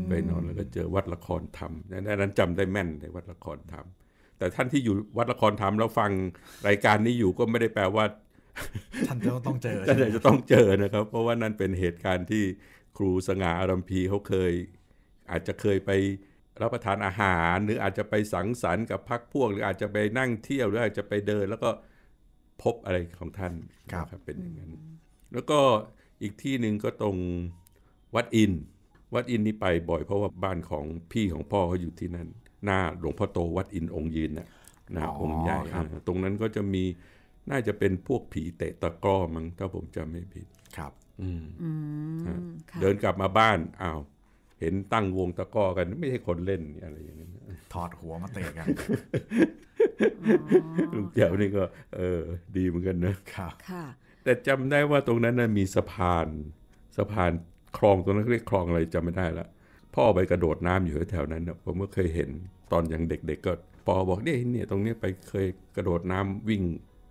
ไปนอนแล้วก็เจอวัดละครธรรมนั้นจำได้แม่นในวัดละครธรรม แต่ท่านที่อยู่วัดละครธรรมแล้วฟังรายการนี้อยู่ก็ไม่ได้แปลว่าท่านจะต้องเจอท่านจะต้องเจอนะครับ เพราะว่านั่นเป็นเหตุการณ์ที่ครูสง่าอารัมพีเขาเคยอาจจะเคยไปรับประทานอาหารหรืออาจจะไปสังสรรค์กับพักพวกหรืออาจจะไปนั่งเที่ยวหรืออาจจะไปเดินแล้วก็พบอะไรของท่านครับรบเป็นอย่างนั้น แล้วก็อีกที่หนึ่งก็ตรงวัดอิน วัดอินนี่ไปบ่อยเพราะว่าบ้านของพี่ของพ่อเขาอยู่ที่นั่นหน้าหลวงพ่อโตวัดอินองค์ยืนนะองค์ใหญ่ตรงนั้นก็จะมีน่าจะเป็นพวกผีเตะตะก้อมั้งถ้าผมจำไม่ผิดครับเดินกลับมาบ้านอ้าวเห็นตั้งวงตะก้อกัน ไม่ใช่คนเล่น อะไรอย่างนี้ถอดหัวมาเตะกัน ลุงเจียวนี่ก็ เออ ดีเหมือนกันนะครับแต่จำได้ว่าตรงนั้นนะมีสะพาน สะพานคลองตรงนั้นเรียกคลองอะไรจำไม่ได้ละ พ่อไปกระโดดน้ำอยู่แถวนั้นผมก็เคยเห็นตอนยังเด็กๆก็ปอบอกเนี่ยเนี่ยตรงนี้ไปเคยกระโดดน้ำวิ่ง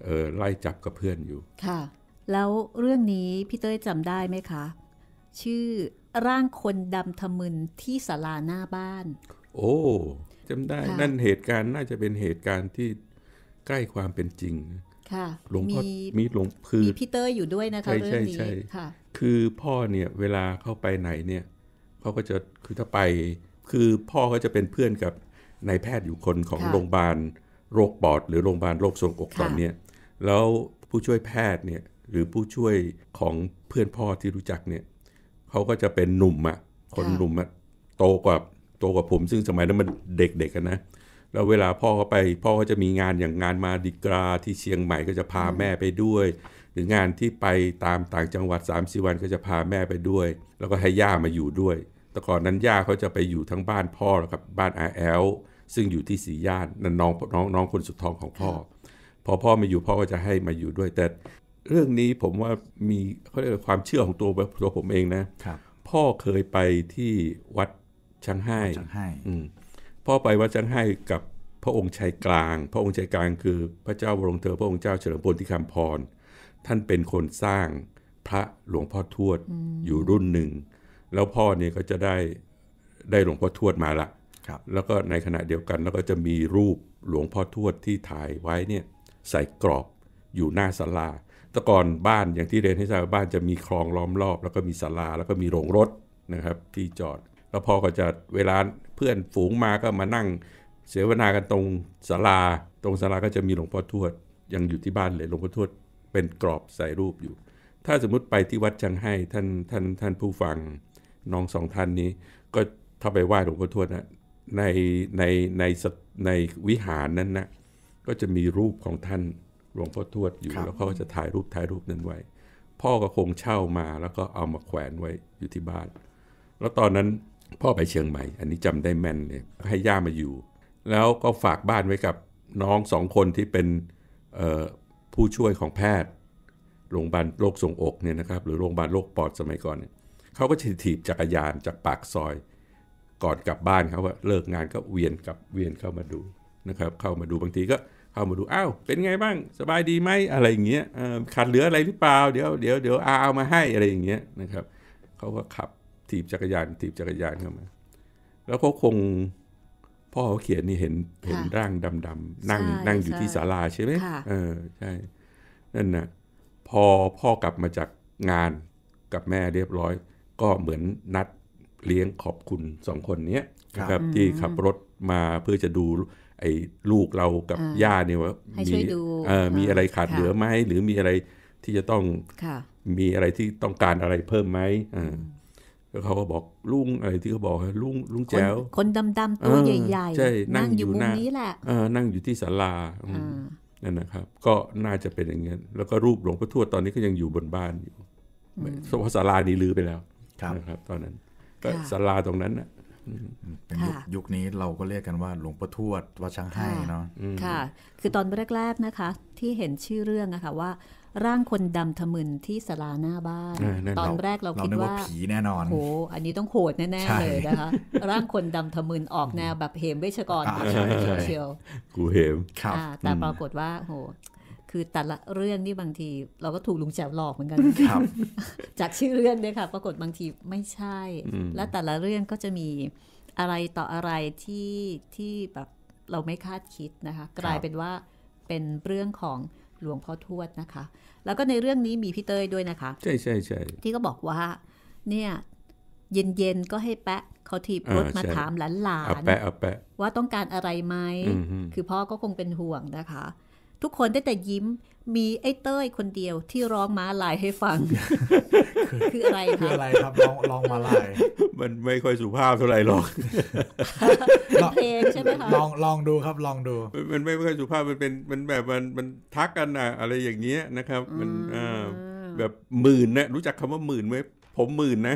เออไล่จับกับเพื่อนอยู่ค่ะแล้วเรื่องนี้พี่เต้ยจำได้ไหมคะ ชื่อร่างคนดำทะมึนที่ศาลาหน้าบ้าน โอ้จำได้นั่นเหตุการณ์น่าจะเป็นเหตุการณ์ที่ใกล้ความเป็นจริง ค่ะ หลวงพ่อมีหลวงพือมีพี่เต้ยอยู่ด้วยนะคะเรื่องนี้ค่ะคือพ่อเนี่ยเวลาเข้าไปไหนเนี่ยเขาก็จะคือถ้าไปคือพ่อเขาจะเป็นเพื่อนกับนายแพทย์อยู่คนของโรงพยาบาลโรคปอดหรือโรงพยาบาลโรคทรงอกตอนนี้แล้วผู้ช่วยแพทย์เนี่ยหรือผู้ช่วยของเพื่อนพ่อที่รู้จักเนี่ยเขาก็จะเป็นหนุ่มอะคนหนุ่มอะโตกว่า โตกว่าผม ซึ่งสมัยนั้นมันเด็กๆกันนะ แล้วเวลาพ่อเขาไป พ่อเขาจะมีงานอย่างงานมาดิกราที่เชียงใหม่ก็จะพาแม่ไปด้วย หรืองานที่ไปตามต่างจังหวัด3ามสวันก็จะพาแม่ไปด้วย แล้วก็ให้ย่ามาอยู่ด้วย แต่ก่อนนั้นย่าเขาจะไปอยู่ทั้งบ้านพ่อกับบ้านอาแอลซึ่งอยู่ที่สีย่านนั่นน้องน้องน้องคนสุดท้องของพ่อ พอพ่อมาอยู่พ่อก็จะให้มาอยู่ด้วยแต่เรื่องนี้ผมว่ามีเขาเรียกความเชื่อของตัวตัวผมเองนะ พ่อเคยไปที่วัดช้างไห้ พ่อไปวัดชัางไห้กับพระองค์ชายกลาง พระองค์ชายกลางคือ พระเจ้าวรงเธอพระองค์เจ้าเฉลิมพลที่คำพร ท่านเป็นคนสร้างพระหลวงพ่อทวดอยู่รุ่นหนึ่ง แล้วพ่อเนี่ยก็จะได้ได้หลวงพ่อทวดมาละแล้วก็ในขณะเดียวกันแล้วก็จะมีรูปหลวงพ่อทวดที่ถ่ายไว้เนี่ยใส่กรอบอยู่หน้าศาลาต่ก่อนบ้านอย่างที่เรียนให้ทราบบ้านจะมีคลองล้อมรอบ แล้วก็มีศาลาแล้วก็มีโรงรถนะครับที่จอด แล้วพอก็จะเวลาเพื่อนฝูงมาก็มานั่ง เสวนากันตรงศาลา ตรงศาลาก็จะมีหลวงพ่อทวดยังอยู่ที่บ้านเลยหลวงพ่อทวดเป็นกรอบใส่รูปอยู่ ถ้าสมมุติไปที่วัดจังให้ท่านท่านท่านผู้ฟังน้องสองท่านนี้ ก็ถ้าไปไหว้หลวงพ่อทวดนะในในในในวิหารนั้นนะก็จะมีรูปของท่านหลวงพ่อทวดอยู่แล้วเขาก็จะถ่ายรูปถ่ายรูปนั้นไว้ พ่อก็คงเช่ามาแล้วก็เอามาแขวนไว้อยู่ที่บ้าน แล้วตอนนั้นพ่อไปเชียงใหม่ อันนี้จำได้แม่นเลยให้ย่ามาอยู่ แล้วก็ฝากบ้านไว้กับน้องสองคนที่เป็นผู้ช่วยของแพทย์โรงพยาบาลโรคทรงอกเนี่ยนะครับหรือโรงพยาบาลโรคปอดสมัยก่อนเนี่ยเขาก็จะถีบจักรยาน จากปากซอยก่อนกลับบ้านเขาว่าเลิกงานก็เวียนกลับเวียนเข้ามาดูนะครับ เข้ามาดูบางทีก็เข้ามาดูอ้าวเป็นไงบ้าง สบายดีไหมอะไรอย่างเงี้ยขาดเหลืออะไรหรือเปล่าเดี๋ยวเดี๋ยวเดี๋ยวอาเอามาให้อะไรอย่างเงี้ยนะครับเขาก็ขับถีบจักรยานถีบจักรยานเข้ามาแล้วเขาคง พ่อเขาเขียนนี่เห็นเห็นร่างดำๆนั่ง นั่งอยู่ที่ศาลาใช่ไหมเออใช่ นั่นนะพอพ่อกลับมาจากงานกับแม่เรียบร้อย ก็เหมือนนัดเลี้ยงขอบคุณสองคนนี้นะครับ ที่ขับรถมาเพื่อจะดูไอ้ลูกเรากับย่าเนี่ยว่ามีมีอะไรขาดเหลือไหมหรือมีอะไรที่จะต้องมีอะไรที่ต้องการอะไรเพิ่มไหมแล้วเขาก็บอกลุงอะไรที่เขาบอกลุงลุงแจ๋วคนดำๆตัวใหญ่ๆหญ่นั่งอยู่มุมนี้แหละนั่งอยู่ที่ศาลานั่นนะครับ ก็น่าจะเป็นอย่างนี้แล้วก็รูปหลวงพ่อทวดตอนนี้ก็ยังอยู่บนบ้านอยู่เพราะศาลานี้ลื้อไปแล้วนะครับ ตอนนั้นก็ศาลาตรงนั้นนะเป็นยุคนี้เราก็เรียกกันว่า หลวงู่ทวดวัดช้างให้เนาะค่ะ คือตอนแรกๆนะคะ ที่เห็นชื่อเรื่องนะคะว่า ร่างคนดำทะมึนที่สลาหน้าบ้าน ตอนแรกเราคิดว่าผีแน่นอนโอ้อันนี้ต้องโหดแน่ๆเลยนะคะ ร่างคนดำทะมึนออกแนวแบบเหมเวชกรเชียวกูเหมแต่ปรากฏว่าโหคือแต่ละเรื่องนี่บางที เราก็ถูกลุงแจ๋วหลอกเหมือนกันจากชื่อเรื่องเนี่ยค่ะ ปรากฏบางทีไม่ใช่ และแต่ละเรื่องก็จะมีอะไรต่ออะไรที่ที่แบบเราไม่คาดคิดนะคะ กลายเป็นว่าเป็นเรื่องของหลวงพ่อทวดนะคะ แล้วก็ในเรื่องนี้มีพี่เตยด้วยนะคะ ใช่ใช่ใช่ที่ก็บอกว่า เนี่ย เย็นๆ ก็ให้แปะเขาถีบรถมาถามหลานๆว่าต้องการอะไรไหมคือพ่อก็คงเป็นห่วงนะคะทุกคนได้แต่ยิ้มมีไอ้เต้ยคนเดียวที่ร้องม้าลายให้ฟัง คืออะไรคะคืออะไรครับร้องร้องม้าลายมันไม่ค่อยสุภาพเท่าไหร่หรอกเพลงใช่ไหมคะลองลองดูครับลองดูมันไม่ค่อยสุภาพมันเป็นมันแบบมันมันทักกันอะอะไรอย่างเงี้ยนะครับ มันอ่าแบบหมื่นนะรู้จักคำว่าหมื่นไหมผมหมื่นนะ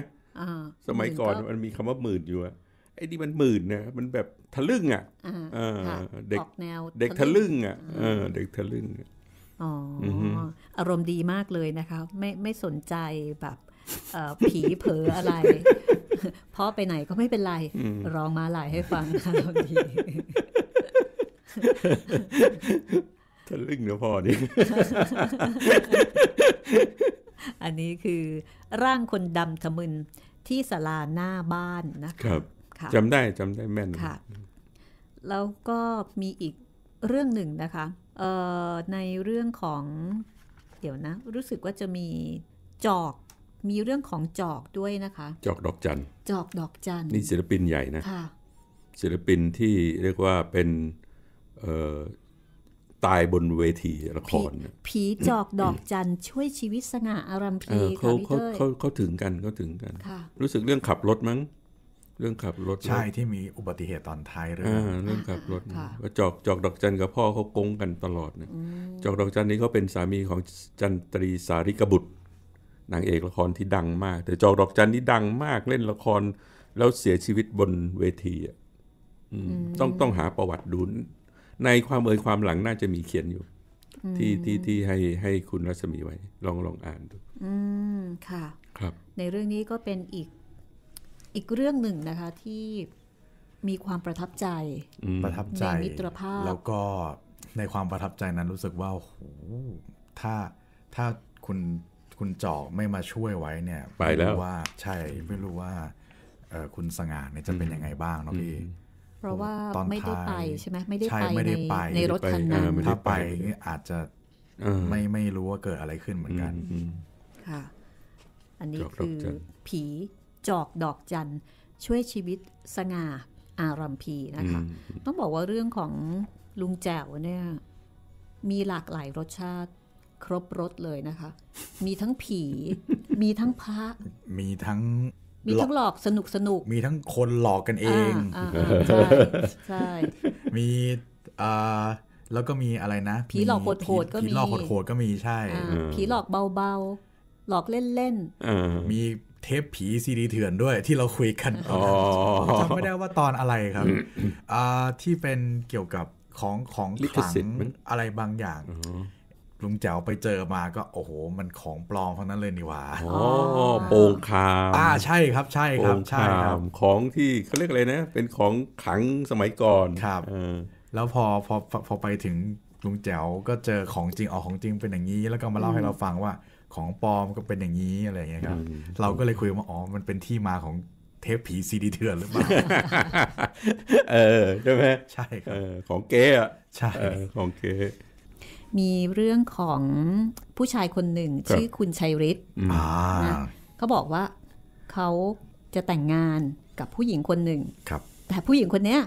สมัยก่อนมันมีคำว่าหมื่นอยู่อะไอ้นี่มันหมื่นนะมันแบบทะลึ่งอ่ะเด็กแนวเด็กทะลึ่งอ่ะเด็กทะลึ่งอ๋ออารมณ์ดีมากเลยนะคะไม่ไม่สนใจแบบผีเผออะไร เพราะไปไหนก็ไม่เป็นไรร้องมาหลายให้ฟังค่ะบทีทะลึ่งนะพอดีอันนี้คือร่างคนดำทะมึนที่สลาหน้าบ้านนะคะจำได้จำได้แม่นค่ะ แล้วก็มีอีกเรื่องหนึ่งนะคะในเรื่องของ เดี๋ยวนะ รู้สึกว่าจะมีจอกมีเรื่องของจอกด้วยนะคะ จอกดอกจันจอกดอกจันนี่ศิลปินใหญ่นะะศิลปินที่เรียกว่าเป็นตายบนเวทีละครผีจอกดอกจันช่วยชีวิตสง่าอารัมพีเขาเขาเขาเขาถึงกันเขาถึงกันรู้สึกเรื่องขับรถมั้งเรื่องขับรถใช่ที่มีอุบัติเหตุตอนท้ายเรื่องเรื่องขับรถก็จอกจอกดอกจันกับพ่อเขากงกันตลอดเนี่ยจอกดอกจันนี้เขาเป็นสามีของจันตรีสาริกบุตรนางเอกละครที่ดังมาก แต่จอกดอกจันนี้ดังมากเล่นละครแล้วเสียชีวิตบนเวทีอ่ะต้องต้องหาประวัติดูในความเอ่ยความหลังน่าจะมีเขียนอยู่ ที่ที่ที่ให้ให้คุณรัศมีไว้ ลองลองอ่านดูอืมค่ะ ครับ ในเรื่องนี้ก็เป็นอีกอีกเรื่องหนึ่งนะคะที่มีความประทับใจ ประทับใจในมิตรภาพ แล้วก็ในความประทับใจนั้นรู้สึกว่าโหถ้าถ้าคุณ คุณจอกไม่มาช่วยไว้เนี่ยไปแล้วว่า ใช่ไม่รู้ว่า คุณสง่าเนี่ยจะเป็นยังไงบ้างเนาะพี่เพราะว่าตอนไม่ได้ไปใช่ไหมไม่ได้ไป ในในรถคันนั้นถ้าไปอาจจะไม่ไม่รู้ว่าเกิดอะไรขึ้นเหมือนกันค่ะ อันนี้คือผีจอกดอกจันช่วยชีวิตสง่าอารัมพีนะคะ ต้องบอกว่าเรื่องของลุงแจ๋วเนี่ย มีหลากหลายรสชาติ ครบรสเลยนะคะ มีทั้งผีมีทั้งพระ มีทั้งมีทั้งหลอกสนุกสนุกมีทั้งคนหลอกกันเอง ใช่ใช่มีอ่าแล้วก็มีอะไรนะ ผีหลอกโหดๆก็มีผีหลอกโหดๆก็มีใช่ผีหลอกเบาๆหลอกเล่นๆมีเทปผีซีดีเถื่อนด้วยที่เราคุยกันจำไม่ได้ว่าตอนอะไรครับที่เป็นเกี่ยวกับของของขลังอะไรบางอย่างลุงแจ๋วไปเจอมาก็โอ้โหมันของปลอมทัางนั้นเลยนี่หว่าโอ้โปงคามอ่าใช่ครับใช่ครับใช่ครับของที่เขาเรียกอะไรนะเป็นของขังสมัยก่อนครับแล้วพอพอพอไปถึงลุงแจ๋วก็เจอของจริงออกของจริงเป็นอย่างนี้แล้วก็มาเล่าให้เราฟังว่าของปอมก็เป็นอย่างนี้อะไรอย่างเงี้ยครับเราก็เลยคุยว่าอ๋อมันเป็นที่มาของเทปผีซีดีเถื่อนหรือเปล่าเออใช่ไหมใช่ครับของเก๋อะใช่ของเก๋มีเรื่องของผู้ชายคนหนึ่งชื่อคุณชัยฤทธิ์นะเขาบอกว่าเขาจะแต่งงานกับผู้หญิงคนหนึ่งครับ แต่ผู้หญิงคนเนี้ย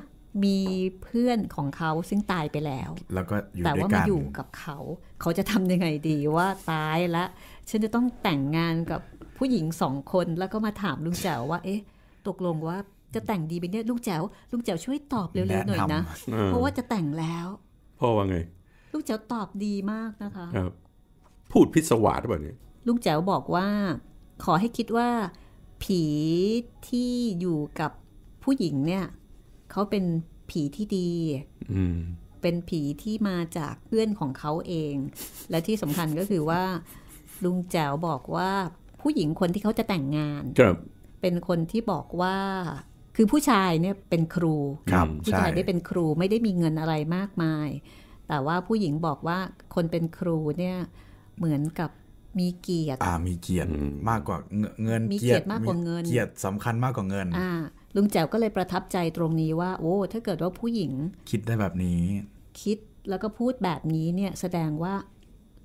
มีเพื่อนของเขาซึ่งตายไปแล้ว แล้วก็อยู่แต่ว่ามาอยู่กับเขา เขาจะทำยังไงดีว่าตายแล้ว ฉันจะต้องแต่งงานกับผู้หญิงสองคน แล้วก็มาถามลุงแจ๋วว่า เอ๊ะ ตกลงว่าจะแต่งดีไปเนี่ยลุงแจ๋วลุงแจ๋วช่วยตอบเร็วๆหน่อยนะ เพราะว่าจะแต่งแล้ว พ่อว่าไงลุงแจ๋วตอบดีมากนะคะ ครับ พูดพิศวาสแบบนี้ลุงแจ๋วบอกว่า ขอให้คิดว่า ผีที่อยู่กับผู้หญิงเนี่ยเขาเป็นผีที่ดี เป็นผีที่มาจากเพื่อนของเขาเอง และที่สำคัญก็คือว่าลุงแจ๋วบอกว่า ผู้หญิงคนที่เขาจะแต่งงานเป็นคนที่บอกว่า คือผู้ชายเนี่ยเป็นครูผู้ชายได้เป็นครูไม่ได้มีเงินอะไรมากมาย แต่ว่าผู้หญิงบอกว่าคนเป็นครูเนี่ยเหมือนกับมีเกียรติ อ่ามีเกียรติมากกว่าเงินมีเกียรติมากกว่าเงิน เกียรติสำคัญมากกว่าเงินอ่าลุงแจ๋วก็เลยประทับใจตรงนี้ว่า โอ้ถ้าเกิดว่าผู้หญิง คิดได้แบบนี้ คิดแล้วก็พูดแบบนี้เนี่ยแสดงว่า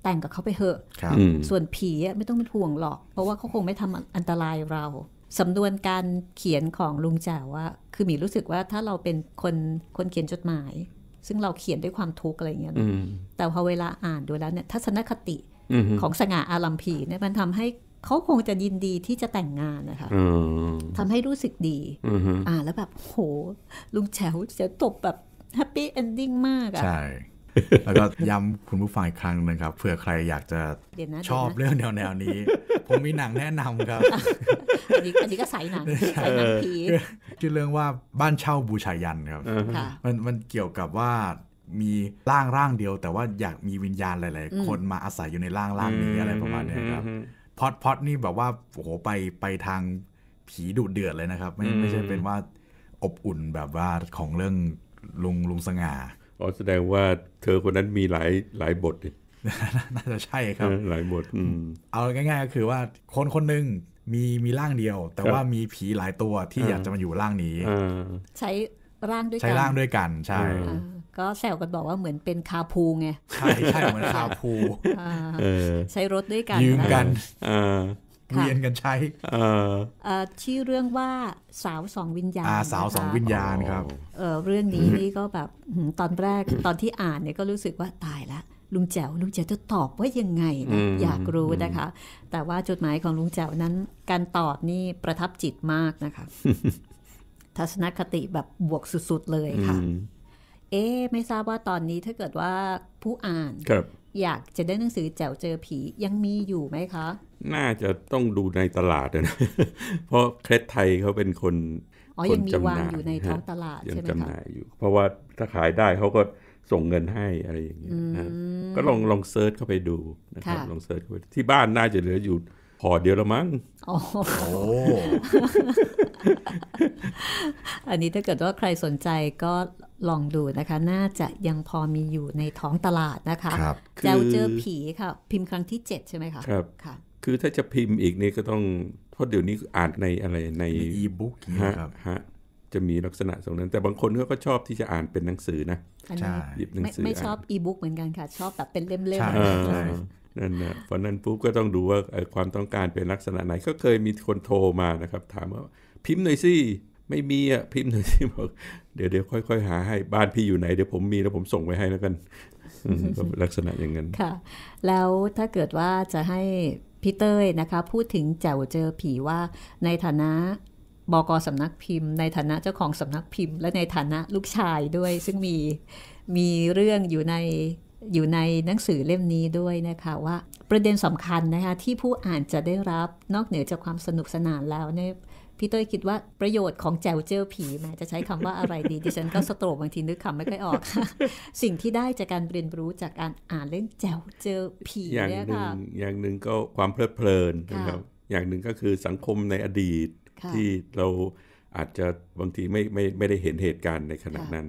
แต่งกับเขาไปเหอะส่วนผีไม่ต้องเป็นห่วงหรอก เพราะว่าเขาคงไม่ทำอันตรายเราสำนวนการเขียนของลุงแจ๋วว่าคือมีรู้สึกว่าถ้าเราเป็นคนคนเขียนจดหมาย ซึ่งเราเขียนด้วยความทุกข์อะไรเงี้ยแต่พอเวลาอ่านดูแล้วเนี่ยทัศนคติของสง่าอารัมพีเนี่ยมันทำใหเขาคงจะยินดีที่จะแต่งงานนะคะทำให้รู้สึกดีอ่าแล้วแบบโห ลุงแฉวจะตบแบบแฮปปี้เอนดิ้งมากอะใช่แล้วก็ย้ำคุณผู้ฟังอีกครั้งนะครับเผื่อใครอยากจะชอบเรื่องแนวแนวนี้ ผมมีหนังแนะนำครับ อันนี้อันนี้ก็ใส่หนังใส่หนังผีชื่อเรื่องว่าบ้านเช่าบูชายันครับ มันมันเกี่ยวกับว่ามีร่างร่างเดียว แต่ว่าอยากมีวิญญาณหลายๆคนมาอาศัยอยู่ในร่างร่างนี้อะไรประมาณนี้ครับพอดพอดนี่แบบว่าโอ้โหไปไปทางผีดุเดือดเลยนะครับ ไม่ไม่ใช่เป็นว่าอบอุ่นแบบว่าของเรื่องลุงลุงสง่าอ๋อแสดงว่าเธอคนนั้นมีหลายหลายบทน่าจะใช่ครับ หลายบทเอาง่าย ๆ ก็คือว่าคนคนหนึ่งมีมีร่างเดียว แต่ว่ามีผีหลายตัวที่อยากจะมาอยู่ร่างนี้ใช้ร่างด้วยกันใช้ร่างด้วยกัน ใช่ก็แซวกันบอกว่าเหมือนเป็นคาพูไง ใช่ใช่เหมือนคาพูใช้รถด้วยกันยืมกันเรียนกันใช้ชื่อเรื่องว่าสาวสองวิญญาณสาวสองวิญญาณครับเรื่องนี้นี่ก็แบบตอนแรกตอนที่อ่านเนี่ยก็รู้สึกว่า ตายละลุงแจ๋วลุงแจ๋วจะตอบว่ายังไงนะอยากรู้นะคะ แต่ว่าจดหมายของลุงแจ๋วนั้น การตอบนี่ประทับจิตมากนะคะ ทัศนคติแบบบวกสุดๆเลยค่ะเอ๊ไม่ทราบว่าตอนนี้ถ้าเกิดว่าผู้อ่านอยากจะได้หนังสือแจวเจอผียังมีอยู่ไหมคะ น่าจะต้องดูในตลาดนะเพราะเคล็ดไทยเขาเป็นคนอ๋อยังมีวางอยู่ในท้องตลาดใช่ไหมคะยังจำหน่ายอยู่ เพราะว่าถ้าขายได้เขาก็ส่งเงินให้อะไรอย่างเงี้ยนะก็ลองลองเซิร์ชเข้าไปดูนะครับลองเซิร์ชเข้าไปที่บ้านน่าจะเหลืออยู่ห่อเดียวละมั้งอ๋อันนี้ถ้าเกิดว่าใครสนใจก็ลองดูนะคะ น่าจะยังพอมีอยู่ในท้องตลาดนะคะครับเจ้าเจอผีค่ะพิมพ์ครั้งที่ 7 ใช่ไหมคะครับค่ะคือถ้าจะพิมพ์อีกนี่ก็ต้องเพราะเดี๋ยวนี้อ่านในอะไรในอีบุ๊กฮะฮะจะมีลักษณะตรงนั้น แต่บางคนเขาก็ชอบที่จะอ่านเป็นหนังสือนะ ใช่หยิบหนังสือไม่ชอบอีบุ๊กเหมือนกันค่ะ ชอบแบบเป็นเล่มๆใช่นั่นนะเพราะนั้นปุ๊บก็ต้องดูว่าความต้องการเป็นลักษณะไหน ก็เคยมีคนโทรมานะครับถามว่าพิมพ์หน่อยสิไม่มีอ่ะพิมพ์หน่อยสิบอกเดี๋ยวเดี๋ยวค่อยๆหาให้ บ้านพี่อยู่ไหน เดี๋ยวผมมีแล้วผมส่งไปให้แล้วกันลักษณะอย่างนั้นค่ะ แล้วถ้าเกิดว่าจะให้พี่เต้ยนะคะ พูดถึงแจวเจอผีว่าในฐานะบกสำนักพิมพ์ในฐานะเจ้าของสำนักพิมพ์ และในฐานะลูกชายด้วย ซึ่งมีมีเรื่องอยู่ในอยู่ในหนังสือเล่มนี้ด้วยนะคะ ว่า ประเด็นสำคัญนะคะที่ผู้อ่านจะได้รับนอกเหนือจากความสนุกสนานแล้วเนี่ยพี่เต้ยคิดว่าประโยชน์ของแจวเจอผีแม่จะใช้คำว่าอะไรดีดิฉันก็สโตรบางทีนึกคำไม่ค่อยออก สิ่งที่ได้จากการเรียนรู้จากการอ่านเล่นแจวเจอผีอย่างหนึ่งอย่างหนึ่งก็ความเพลิดเพลินนะครับอย่างหนึ่งก็คือสังคมในอดีตที่เราอาจจะบางทีไม่ไม่ไม่ได้เห็นเหตุการณ์ในขณะนั้น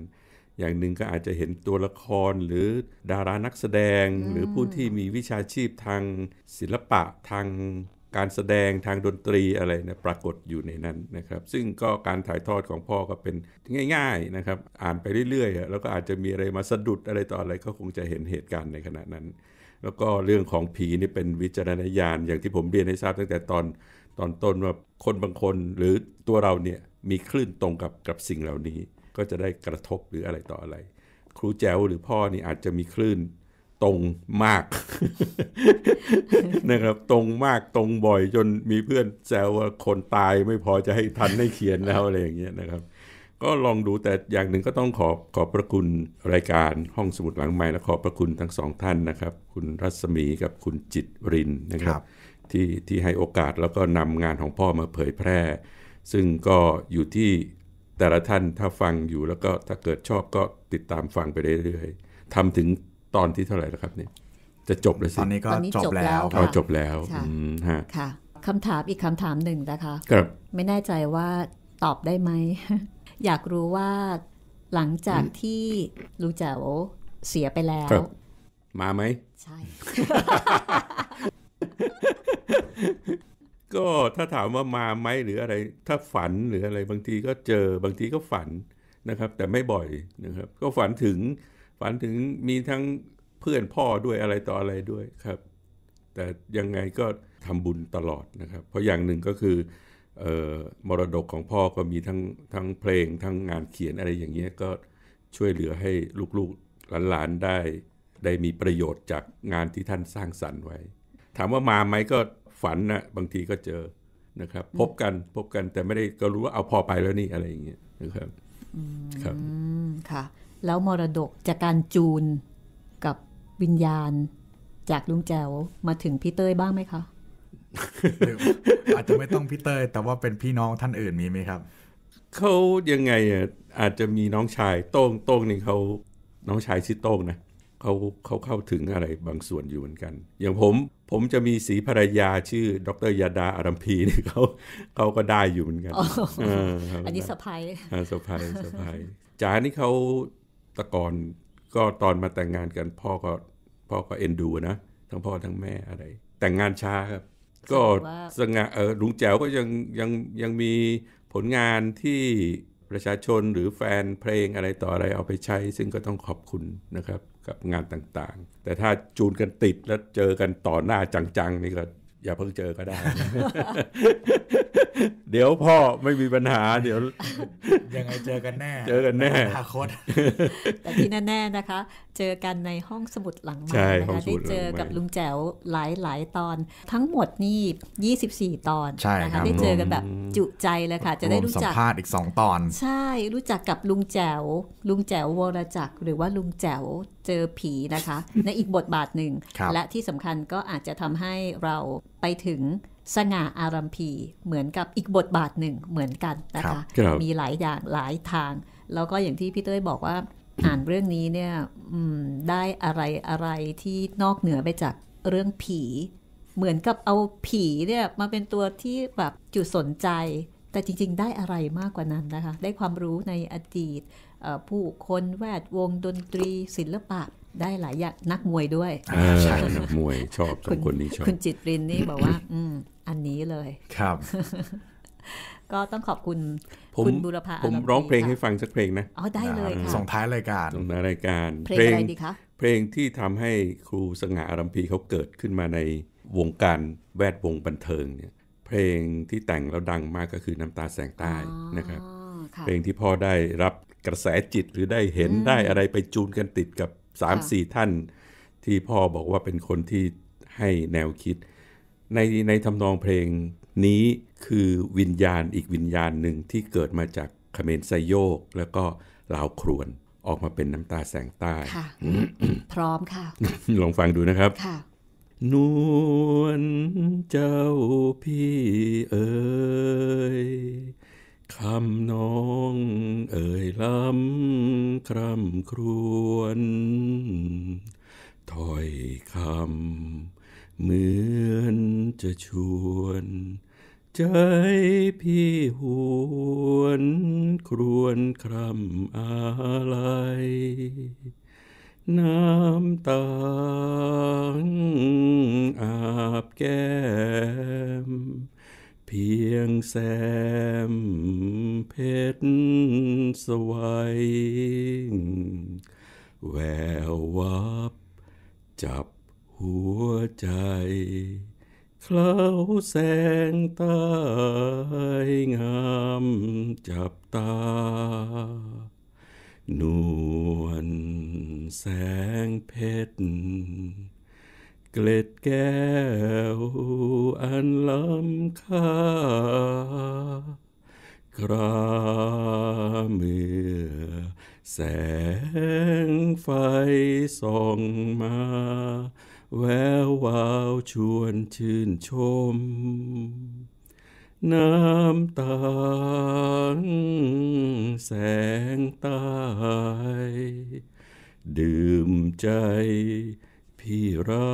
อย่างหนึ่งก็อาจจะเห็นตัวละครหรือดารานักแสดง หรือผู้ที่มีวิชาชีพทาง ศิลปะทางการแสดงทางดนตรีอะไรนะปรากฏอยู่ในนั้นนะครับ ซึ่งก็การถ่ายทอดของพ่อก็เป็นง่ายๆนะครับอ่านไปเรื่อยๆแล้วก็อาจจะมีอะไรมาสะดุดอะไรต่ออะไรก็คงจะเห็นเหตุการณ์ในขณะนั้น แล้วก็เรื่องของผีนี่เป็นวิจารณญาณอย่างที่ผมเรียนให้ทราบตั้งแต่ตอนตอนต้นว่าคนบางคนหรือตัวเราเนี่ยมีคลื่นตรงกับกับสิ่งเหล่านี้ ก็จะได้กระทบหรืออะไรต่ออะไร ครูแจวหรือพ่อนี่อาจจะมีคลื่นตรงมากนะครับตรงมากตรงบ่อยจนมีเพื่อนแซวว่าคนตายไม่พอจะให้ทันให้เขียนแล้วอะไรอย่างเงี้ยนะครับ ก็ลองดูแต่อย่างหนึ่งก็ต้องขอ ขอบพระคุณรายการห้องสมุดหลังใหม่และขอบพระคุณทั้งสองท่านนะครับ คุณรัศมีกับคุณจิตรินนะครับรบที่ที่ให้โอกาสแล้วก็นำงานของพ่อมาเผยแพร่ ซึ่งก็อยู่ที่แต่ละท่านถ้าฟังอยู่ แล้วก็ถ้าเกิดชอบก็ติดตามฟังไปเรื่อยๆทำถึงตอนที่เท่าไหร่แล้วครับเนี่ยจะจบแล้วสิ ตอนนี้ก็จบแล้วเราจบแล้วค่ะคำถามอีกคำถามหนึ่งนะคะครับไม่แน่ใจว่าตอบได้ไหมอยากรู้ว่าหลังจากที่ลูเจ๋วเสียไปแล้ว มาไหมใช่ก็ถ้าถามว่ามาไหมหรืออะไร ถ้าฝันหรืออะไรบางทีก็เจอบางทีก็ฝันนะครับ แต่ไม่บ่อยนะครับก็ฝันถึงฝันถึงมีทั้งเพื่อนพ่อด้วยอะไรต่ออะไรด้วยครับ แต่ยังไงก็ทำบุญตลอดนะครับ เพราะอย่างหนึ่งก็คือออมรดกของพ่อก็มีทั้งทั้งเพลงทั้งงานเขียนอะไรอย่างเงี้ย ก็ช่วยเหลือให้ลูกๆหลานๆได้ ได้มีประโยชน์จากงานที่ท่านสร้างสรรค์ไว้ ถามว่ามาไหมก็ฝันนะบางทีก็เจอนะครับ พบกันพบกันแต่ไม่ได้ก็รู้ว่าเอาพอไปแล้วนี่อะไรอย่างเงี้ยนะครับครับค่ะแล้วมรดกจากการจูน กับวิญญาณจากลุงแจวมาถึงพี่เต้ยบ้างไหมคะอาจจะไม่ต้องพี่เต้ยแต่ว่าเป็นพี่น้องท่านอื่นมีไหมครับ เขายังไงอ่ะอาจจะมีน้องชายโต้งโต้งนี่เขาน้องชายชื่อโต้งนะเขาเขาเข้าถึงอะไรบางส่วนอยู่เหมือนกัน อย่างผมผมจะมีสีภรรยา ชื่อ ดรยาดาอารัมพีนี่เขาเขาก็ได้อยู่เหมือนกันอันนี้สะพายอ่าสะพายสะพายจ๋านี่เขาตะกอนก็ตอนมาแต่งงานกันพ่อก็พ่อก็เอ็นดูนะทั้งพ่อทั้งแม่อะไร แต่งงานช้าครับ ก็สง่าเออลุงแจ๋วก็ยังยังยังมีผลงานที่ประชาชนหรือแฟนเพลงอะไรต่ออะไรเอาไปใช้ ซึ่งก็ต้องขอบคุณนะครับ กับงานต่างๆ แต่ถ้าจูนกันติดแล้วเจอกันต่อหน้าจังๆนี่ก็ อย่าเพิ่งเจอก็ได้เดี๋ยวพ่อไม่มีปัญหา เดี๋ยว ยังไงเจอกันแน่เจอกันแน่อนาคตแต่ที่แน่ๆนะคะ เจอกันในห้องสมุดหลังใหม่นะคะได้เจอกับลุงแจ๋วหลายๆตอน ทั้งหมดนี่ 24 ตอนนะคะได้เจอกันแบบจุใจเลยค่ะ จะได้รู้จักสัมภาษณ์อีก2ตอน ใช่รู้จักกับลุงแจ๋วลุงแจ๋ววรจักรหรือว่าลุงแจ๋วเจอผีนะคะ ในอีกบทบาทหนึ่งและที่สำคัญก็อาจจะทำให้เราไปถึงสง่าอารัมพีเหมือนกับอีกบทบาทหนึ่งเหมือนกันนะคะ มีหลายอย่างหลายทาง แล้วก็อย่างที่พี่เต้ยบอกว่าอ่านเรื่องนี้เนี่ยได้อะไรอะไรที่นอกเหนือไปจากเรื่องผี เหมือนกับเอาผีเนี่ยมาเป็นตัวที่แบบจุดสนใจ แต่จริงๆ ได้อะไรมากกว่านั้นนะคะได้ความรู้ในอดีตผู้คนแวดวงดนตรีศิลปะได้หลายอย่างนักมวยด้วยใช่นักมวยชอบสองคนนี้ชอบ คุณจิตรินนี่บอกว่า อืม อันนี้เลย ครับ ก็ต้องขอบคุณคุณบุรพาผมร้องเพลงให้ฟังสักเพลงนะ อ๋อ ได้เลยค่ะส่งท้ายรายการส่งท้ายรายการเพลงอะไรดีคะ เพลงที่ทำให้ครูสง่าอารัมพีเขาเกิดขึ้นมาในวงการแวดวงบันเทิงเนี่ย เพลงที่แต่งแล้วดังมากก็คือน้ำตาแสงใต้นะครับ เพลงที่พ่อได้รับกระแสจิตหรือได้เห็นได้อะไรไปจูนกันติดกับสามสี่ท่านที่พ่อบอกว่าเป็นคนที่ให้แนวคิด ในในทำนองเพลงนี้คือวิญญาณอีกวิญญาณหนึ่งที่เกิดมาจากเขมรไซโยก แล้วก็ลาวครวนออกมาเป็นน้ำตาแสงใต้พร้อมค่ะ ลองฟังดูนะครับนวลเจ้าพี่เอ๋ยคำน้องเอ่ยล้ำคร่ำครวญถอยคำเหมือนจะชวน ใจพี่หวนครวนคร่ำอาลัยน้ำตาอาบแก้มเพียงแซมเพชร สวัย แวววับจับหัวใจเคล้าแสงใต้งามจับตา นวลแสงเพชรเกล็ดแก้ว อันล้ำค่า กราเมื่อแสงไฟส่องมา แวววาวชวนชื่นชม น้ำตาแสงตาย ดื่มใจที่เรา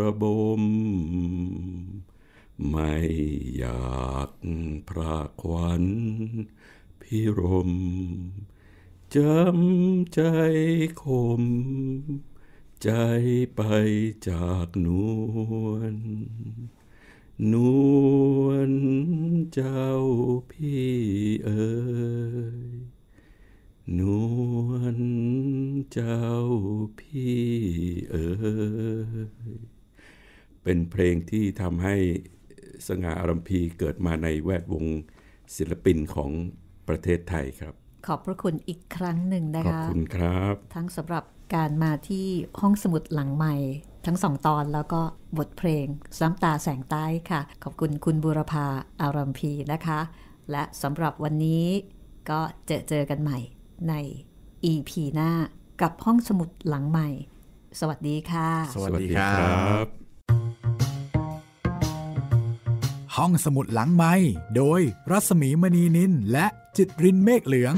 ระบม ไม่อยากพระขวันพิรมจำใจคม ใจไปจากนวลนวลเจ้าพี่เอ๋ยนวลเจ้าพี่เอ๋ยเป็นเพลงที่ทำให้สง่าอารัมพีเกิดมาในแวดวงศิลปินของประเทศไทยครับ ขอบพระคุณอีกครั้งหนึ่งนะคะ ขอบคุณครับ ทั้งสำหรับการมาที่ห้องสมุดหลังใหม่ทั้งสองตอนแล้วก็บทเพลงซ้ำตาแสงใต้ค่ะ ขอบคุณคุณบุรพาอารัมพีนะคะ และสำหรับวันนี้ก็เจอเจอกันใหม่ใน EP หน้ากับห้องสมุดหลังใหม่ สวัสดีค่ะ สวัสดีครับ ห้องสมุดหลังใหม่ โดยรัศมีมณีนินและจิตรินเมฆเหลือง